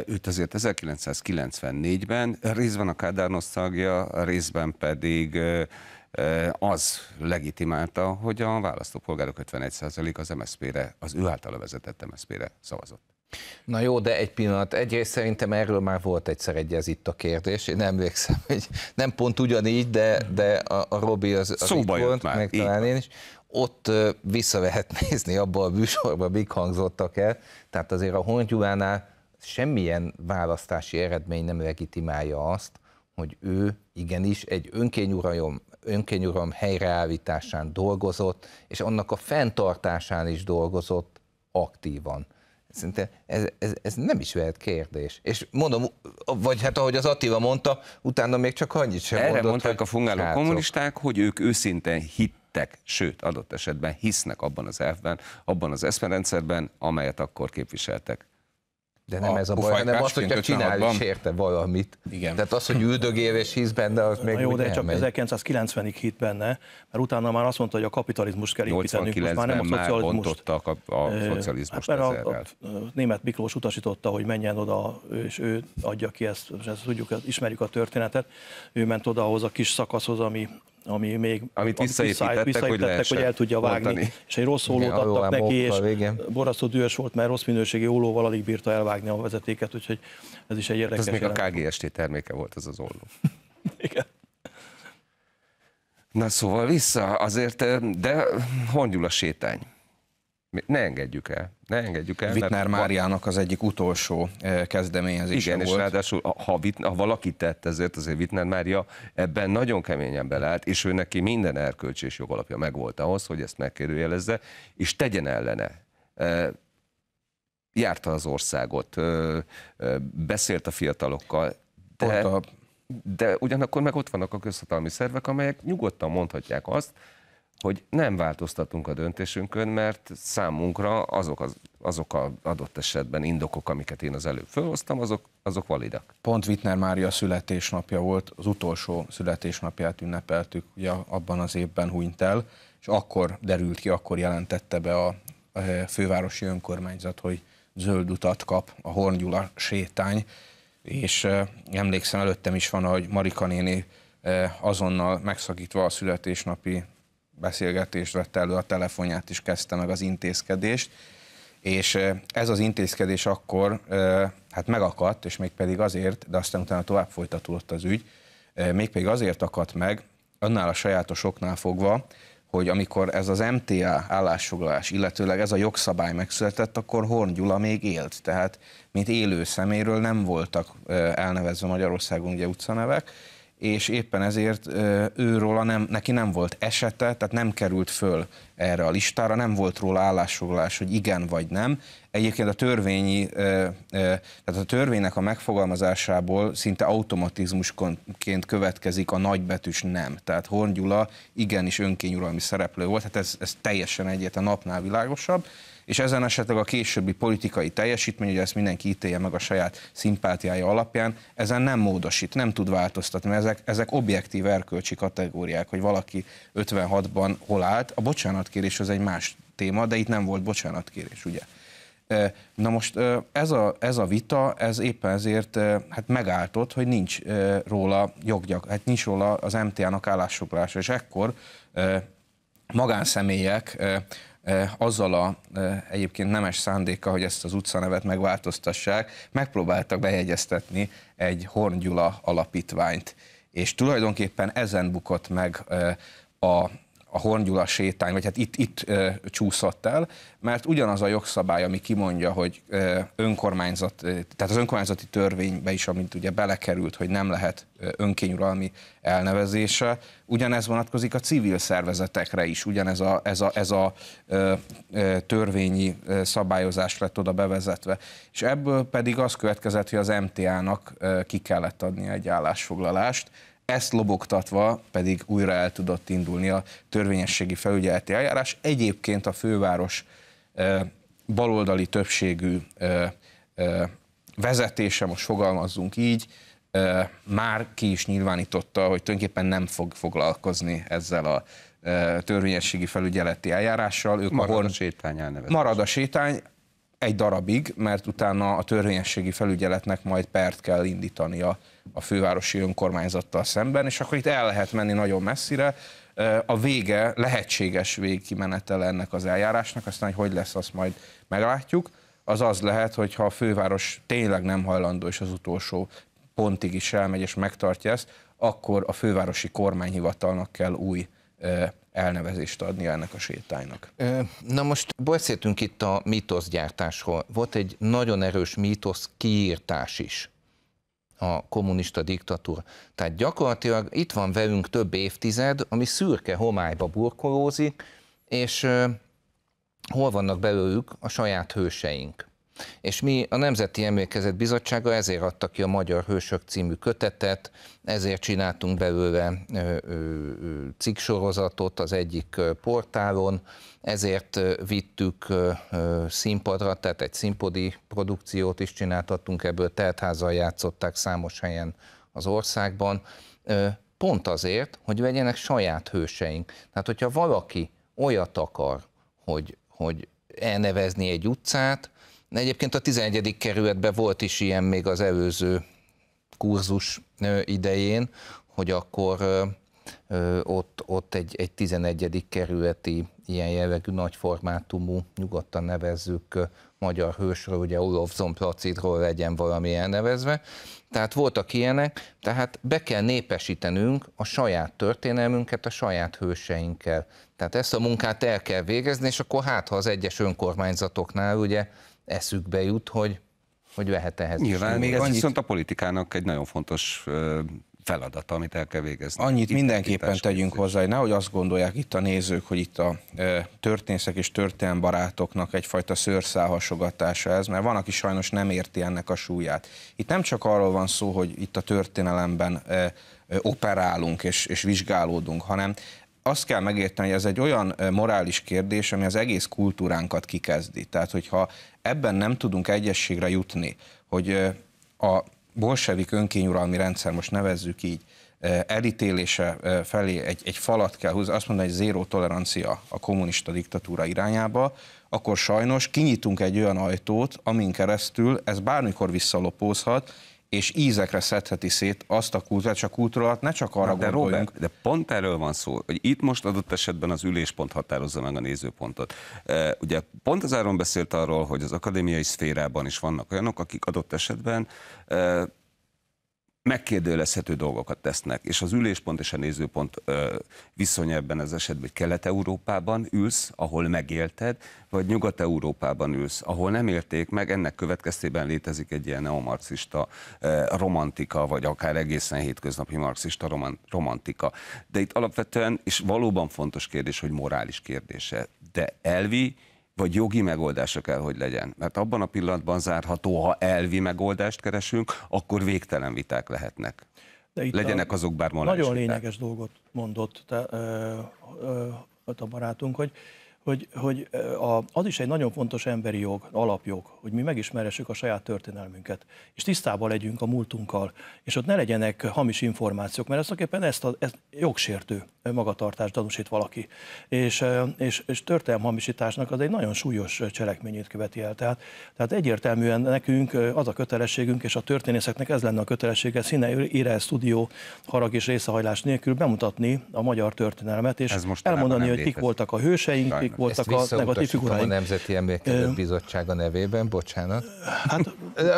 őt azért 1994-ben részben a Kádár nosztalgia, részben pedig az legitimálta, hogy a választópolgárok 51% az MSZP-re, az ő általa vezetett MSZP-re szavazott. Na jó, de egy pillanat. Egyrészt szerintem erről már volt egyszer egy ez itt a kérdés. Én emlékszem, hogy nem pont ugyanígy, de, de a, a Robi az, az itt volt, már. meg talán én is ott vissza lehet <laughs> nézni abba a műsorban, mik hangzottak el, tehát azért a Hongyulánál semmilyen választási eredmény nem legitimálja azt, hogy ő igenis egy önkényuralom, önkényuralom helyreállításán dolgozott, és annak a fenntartásán is dolgozott aktívan. Szerintem ez, ez, ez nem is lehet kérdés. És mondom, vagy hát ahogy az Attila mondta, utána még csak annyit sem Erre mondott, mondták a fungáló kommunisták, hogy ők őszintén hit hittek, sőt adott esetben hisznek abban az elfben, abban az eszmerendszerben, amelyet akkor képviseltek. De nem a ez a baj, hanem az, hogyha csinál is érte valamit. Igen. Tehát az, hogy üldögél és hisz benne, az még Jó, de csak 1990-ig hitt benne, mert utána már azt mondta, hogy a kapitalizmus kell építenünk, most már nem a szocializmus a, kap, a hát, a, a, német Miklós utasította, hogy menjen oda, és ő adja ki ezt, és ezt tudjuk, ismerjük a történetet. Ő ment oda ahhoz a kis szakaszhoz, ami ami még amit visszaépítettek, visszaépítettek hogy, hogy el tudja vágni. mondani. És egy rossz hólót adtak Igen, neki, és borrasztó dühös volt, mert rossz minőségi ólóval alig bírta elvágni a vezetéket, úgyhogy ez is egy érdekes hát Ez még jelent. a KGST terméke volt ez az olló. <laughs> Igen. Na szóval vissza azért, de hongyul a sétány ne engedjük el. Ne engedjük el. Vitnár Máriának az egyik utolsó eh, kezdeményezése Igen, volt. és ráadásul ha, Vitn- ha valaki tett ezért, azért Vitnár Mária ebben nagyon keményen belállt, és ő neki minden erkölcs és jogalapja megvolt ahhoz, hogy ezt megkérdőjelezze, és tegyen ellene eh, járta az országot, eh, beszélt a fiatalokkal, de, de ugyanakkor meg ott vannak a közhatalmi szervek, amelyek nyugodtan mondhatják azt, hogy nem változtatunk a döntésünkön, mert számunkra azok az azok a adott esetben indokok, amiket én az előbb felhoztam, azok, azok validak. Pont Wittner Mária születésnapja volt, az utolsó születésnapját ünnepeltük, ugye abban az évben hunyt el, és akkor derült ki, akkor jelentette be a, a fővárosi önkormányzat, hogy zöld utat kap a Horngyula sétány, és e, emlékszem, előttem is van, hogy Marika néni e, azonnal megszakítva a születésnapi beszélgetést vett elő, a telefonját is kezdte meg az intézkedést, és ez az intézkedés akkor hát megakadt, és mégpedig azért, de aztán utána tovább folytatódott az ügy, mégpedig azért akadt meg, annál a sajátosoknál fogva, hogy amikor ez az MTA állásfoglalás, illetőleg ez a jogszabály megszületett, akkor Horn Gyula még élt, tehát mint élő szeméről nem voltak elnevezve Magyarországon ugye utcanevek, és éppen ezért őróla nem, neki nem volt esete, tehát nem került föl erre a listára, nem volt róla állásfoglalás, hogy igen vagy nem. Egyébként a törvényi, tehát a törvénynek a megfogalmazásából szinte automatizmusként következik a nagybetűs nem. Tehát Horn Gyula igenis önkényuralmi szereplő volt, hát ez, ez teljesen egyet a napnál világosabb és ezen esetleg a későbbi politikai teljesítmény, ugye ezt mindenki ítélje meg a saját szimpátiája alapján, ezen nem módosít, nem tud változtatni, mert ezek, ezek objektív erkölcsi kategóriák, hogy valaki 56-ban hol állt, a bocsánat bocsánatkérés az egy más téma, de itt nem volt bocsánatkérés, ugye? Na most ez a, ez a vita, ez éppen ezért hát megálltott, hogy nincs róla joggyak, hát nincs róla az MTA-nak állásfoglalása, és ekkor magánszemélyek azzal a egyébként nemes szándéka, hogy ezt az utcanevet megváltoztassák, megpróbáltak bejegyeztetni egy Horngyula alapítványt. És tulajdonképpen ezen bukott meg a a Horngyula sétány, vagy hát itt, itt ö, csúszott el, mert ugyanaz a jogszabály, ami kimondja, hogy ö, önkormányzat, tehát az önkormányzati törvénybe is, amint ugye belekerült, hogy nem lehet önkényuralmi elnevezése, ugyanez vonatkozik a civil szervezetekre is, ugyanez a, ez a, ez a ö, ö, törvényi szabályozás lett oda bevezetve. És ebből pedig az következett, hogy az MTA-nak ki kellett adnia egy állásfoglalást, ezt lobogtatva pedig újra el tudott indulni a törvényességi felügyeleti eljárás. Egyébként a főváros baloldali többségű vezetése, most fogalmazzunk így, már ki is nyilvánította, hogy tulajdonképpen nem fog foglalkozni ezzel a törvényességi felügyeleti eljárással. Ők marad a, horn... a sétány elnevezés. Marad a sétány, egy darabig, mert utána a törvényességi felügyeletnek majd pert kell indítania a fővárosi önkormányzattal szemben, és akkor itt el lehet menni nagyon messzire. A vége, lehetséges végkimenetele ennek az eljárásnak, aztán hogy hogy lesz, azt majd meglátjuk. Az az lehet, hogy ha a főváros tényleg nem hajlandó, és az utolsó pontig is elmegy és megtartja ezt, akkor a fővárosi kormányhivatalnak kell új elnevezést adni ennek a sétánynak. Na most beszéltünk itt a mítoszgyártásról. Volt egy nagyon erős mítosz kiírtás is a kommunista diktatúra. Tehát gyakorlatilag itt van velünk több évtized, ami szürke homályba burkolózik, és hol vannak belőlük a saját hőseink. És mi a Nemzeti Emlékezet Bizottsága ezért adta ki a Magyar Hősök című kötetet, ezért csináltunk belőle cikksorozatot az egyik portálon, ezért vittük színpadra, tehát egy színpadi produkciót is csináltattunk ebből, teltházal játszották számos helyen az országban, pont azért, hogy legyenek saját hőseink. Tehát, hogyha valaki olyat akar, hogy, hogy elnevezni egy utcát, Egyébként a 11. kerületben volt is ilyen még az előző kurzus idején, hogy akkor ott, ott egy, egy 11. kerületi ilyen jellegű nagyformátumú, nyugodtan nevezzük magyar hősről, ugye Olofzon Placidról legyen valami elnevezve. Tehát voltak ilyenek, tehát be kell népesítenünk a saját történelmünket a saját hőseinkkel. Tehát ezt a munkát el kell végezni, és akkor hát, ha az egyes önkormányzatoknál ugye eszükbe jut, hogy, hogy vehet ehhez Nyilván még ez annyit... viszont a politikának egy nagyon fontos feladata, amit el kell végezni. Annyit itt mindenképpen tegyünk hozzá, hogy nehogy azt gondolják itt a nézők, hogy itt a e, történészek és történelmbarátoknak egyfajta szőrszálhasogatása ez, mert van, aki sajnos nem érti ennek a súlyát. Itt nem csak arról van szó, hogy itt a történelemben e, operálunk és, és vizsgálódunk, hanem azt kell megérteni, hogy ez egy olyan morális kérdés, ami az egész kultúránkat kikezdi. Tehát, hogyha ebben nem tudunk egyességre jutni, hogy a bolsevik önkényuralmi rendszer, most nevezzük így, elítélése felé egy, egy falat kell húzni, azt mondani, hogy zéró tolerancia a kommunista diktatúra irányába, akkor sajnos kinyitunk egy olyan ajtót, amin keresztül ez bármikor visszalopózhat, és ízekre szedheti szét azt a kultúrát, csak a kultúrát ne csak arra de gondoljunk. Robert, de pont erről van szó, hogy itt most adott esetben az üléspont határozza meg a nézőpontot. E, ugye pont az Áron beszélt arról, hogy az akadémiai szférában is vannak olyanok, akik adott esetben e, megkérdőlezhető dolgokat tesznek, és az üléspont és a nézőpont ö, viszony ebben az esetben, hogy Kelet-Európában ülsz, ahol megélted, vagy Nyugat-Európában ülsz, ahol nem érték meg, ennek következtében létezik egy ilyen neomarxista ö, romantika, vagy akár egészen hétköznapi marxista romantika. De itt alapvetően, és valóban fontos kérdés, hogy morális kérdése, de elvi vagy jogi megoldása kell, hogy legyen. Mert abban a pillanatban zárható, ha elvi megoldást keresünk, akkor végtelen viták lehetnek. De itt Legyenek azok bár Nagyon viták. lényeges dolgot mondott te, ö, ö, a barátunk, hogy hogy, hogy a, az is egy nagyon fontos emberi jog, alapjog, hogy mi megismeressük a saját történelmünket, és tisztában legyünk a múltunkkal, és ott ne legyenek hamis információk, mert tulajdonképpen ezt a ezt jogsértő magatartást tanúsít valaki. És, és, és történelmhamisításnak az egy nagyon súlyos cselekményét követi el. Tehát, tehát egyértelműen nekünk az a kötelességünk, és a történészeknek ez lenne a kötelessége, színe, ére, stúdió, harag és részehajlás nélkül bemutatni a magyar történelmet, és elmondani, hogy kik voltak a hőseink, mik voltak a negatív figuráink. a Nemzeti Emlékezet Bizottsága nevében, bocsánat. Hát,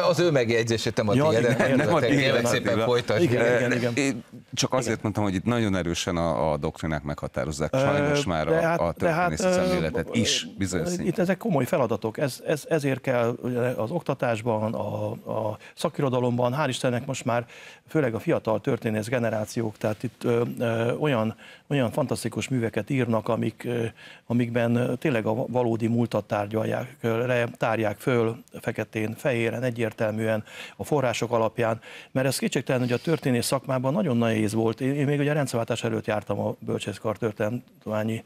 az ő megjegyzését nem a ja, tiéd, nem, nem a tiéd, szépen folytasd. Igen, igen, igen. Én csak azért igen. mondtam, hogy itt nagyon erősen a, a doktrinák meghatározzák sajnos már de hát, a, a történészi hát, is bizonyos szinten. Itt ezek komoly feladatok, ez, ez, ezért kell az oktatásban, a, a szakirodalomban, hál' Istennek most már főleg a fiatal történész generációk, tehát itt ö, ö, olyan, olyan fantasztikus műveket írnak, amik, ö, amikben amiben tényleg a valódi múltat tárgyalják, tárják föl feketén, fehéren, egyértelműen, a források alapján, mert ez kétségtelen, hogy a történés szakmában nagyon nehéz volt. Én, még ugye a rendszerváltás előtt jártam a bölcsészkar történelmi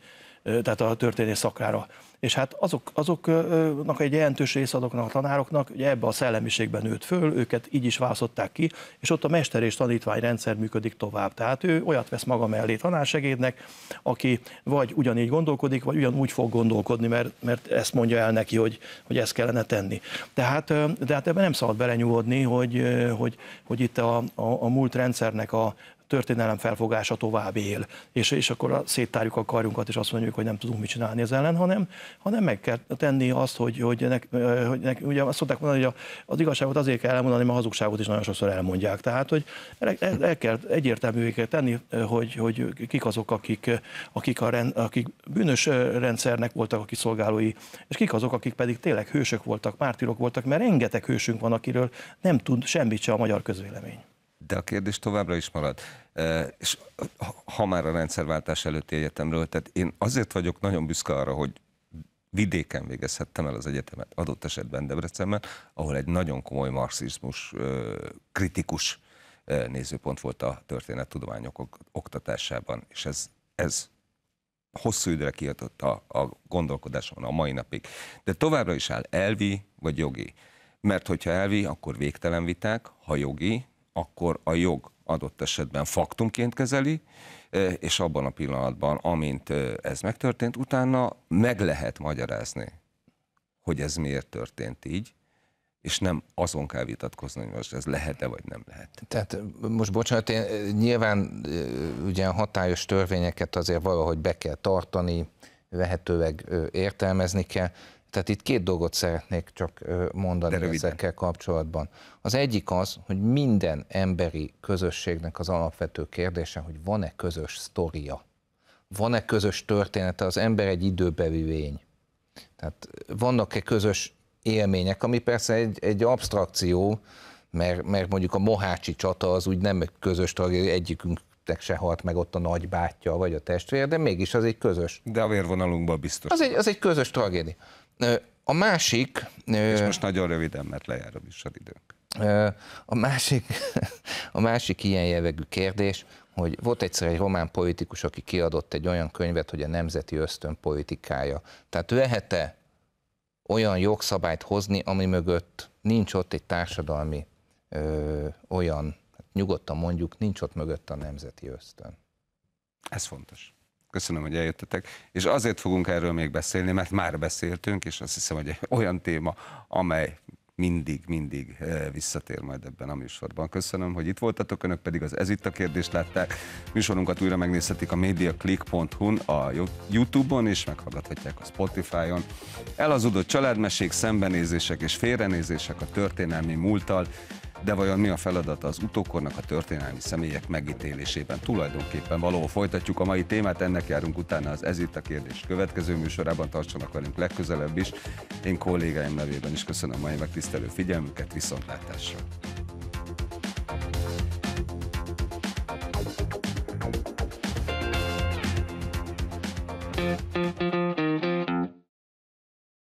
tehát a történész szakára. És hát azok, azoknak egy jelentős része azoknak a tanároknak ugye ebbe a szellemiségben nőtt föl, őket így is választották ki, és ott a mester és tanítvány rendszer működik tovább. Tehát ő olyat vesz maga mellé tanársegédnek, aki vagy ugyanígy gondolkodik, vagy ugyanúgy fog gondolkodni, mert, mert ezt mondja el neki, hogy, hogy ezt kellene tenni. Tehát, de hát ebben nem szabad belenyúlni, hogy, hogy, hogy itt a, a, a múlt rendszernek a történelem felfogása tovább él, és, és akkor széttárjuk a karjunkat, és azt mondjuk, hogy nem tudunk mit csinálni ez ellen, hanem, hanem meg kell tenni azt, hogy, hogy, nek, hogy nek, ugye azt szokták mondani, hogy az igazságot azért kell elmondani, mert a hazugságot is nagyon sokszor elmondják. Tehát, hogy el, el, el kell egyértelművé kell tenni, hogy, hogy kik azok, akik, akik, a rend, akik bűnös rendszernek voltak a kiszolgálói, és kik azok, akik pedig tényleg hősök voltak, mártirok voltak, mert rengeteg hősünk van, akiről nem tud semmit se a magyar közvélemény de a kérdés továbbra is marad. E, és ha már a rendszerváltás előtti egyetemről, tehát én azért vagyok nagyon büszke arra, hogy vidéken végezhettem el az egyetemet, adott esetben Debrecenben, ahol egy nagyon komoly marxizmus kritikus nézőpont volt a történettudományok oktatásában, és ez, ez hosszú időre kiadott a, a gondolkodásomon a mai napig. De továbbra is áll elvi vagy jogi. Mert hogyha elvi, akkor végtelen viták, ha jogi, akkor a jog adott esetben faktumként kezeli, e, és abban a pillanatban, amint e, ez megtörtént, utána meg lehet magyarázni, hogy ez miért történt így, és nem azon kell vitatkozni, hogy most ez lehet-e vagy nem lehet. Tehát most bocsánat, én e, nyilván ugye a hatályos törvényeket azért valahogy be kell tartani, lehetőleg értelmezni kell. Tehát itt két dolgot szeretnék csak mondani ezekkel kapcsolatban. Az egyik az, hogy minden emberi közösségnek az alapvető kérdése, hogy van-e közös sztoria, van-e közös története, az ember egy időbevivény. Tehát vannak-e közös élmények, ami persze egy, egy abstrakció, mert, mert mondjuk a Mohácsi csata az úgy nem egy közös tragédia, egyikünknek se halt meg ott a nagybátyja vagy a testvér, de mégis az egy közös. De a vérvonalunkban biztos. Az egy, az egy közös tragédia. A másik... És most nagyon röviden, mert lejár a műsoridőnk. A másik, <laughs> a másik ilyen jellegű kérdés, hogy volt egyszer egy román politikus, aki kiadott egy olyan könyvet, hogy a nemzeti ösztön politikája. Tehát lehet-e olyan jogszabályt hozni, ami mögött nincs ott egy társadalmi ö, olyan, hát nyugodtan mondjuk, nincs ott mögött a nemzeti ösztön. Ez fontos. Köszönöm, hogy eljöttetek. És azért fogunk erről még beszélni, mert már beszéltünk, és azt hiszem, hogy egy olyan téma, amely mindig, mindig eh, visszatér majd ebben a műsorban. Köszönöm, hogy itt voltatok, önök pedig az Ez itt a kérdést látták. Műsorunkat újra megnézhetik a mediaclick.hu-n, a Youtube-on is, meghallgathatják a Spotify-on. Elazudott családmesék, szembenézések és félrenézések a történelmi múltal de vajon mi a feladata az utókornak a történelmi személyek megítélésében? Tulajdonképpen való folytatjuk a mai témát, ennek járunk utána az Ez itt a kérdés következő műsorában, tartsanak velünk legközelebb is. Én kollégáim nevében is köszönöm a mai megtisztelő figyelmüket, viszontlátásra!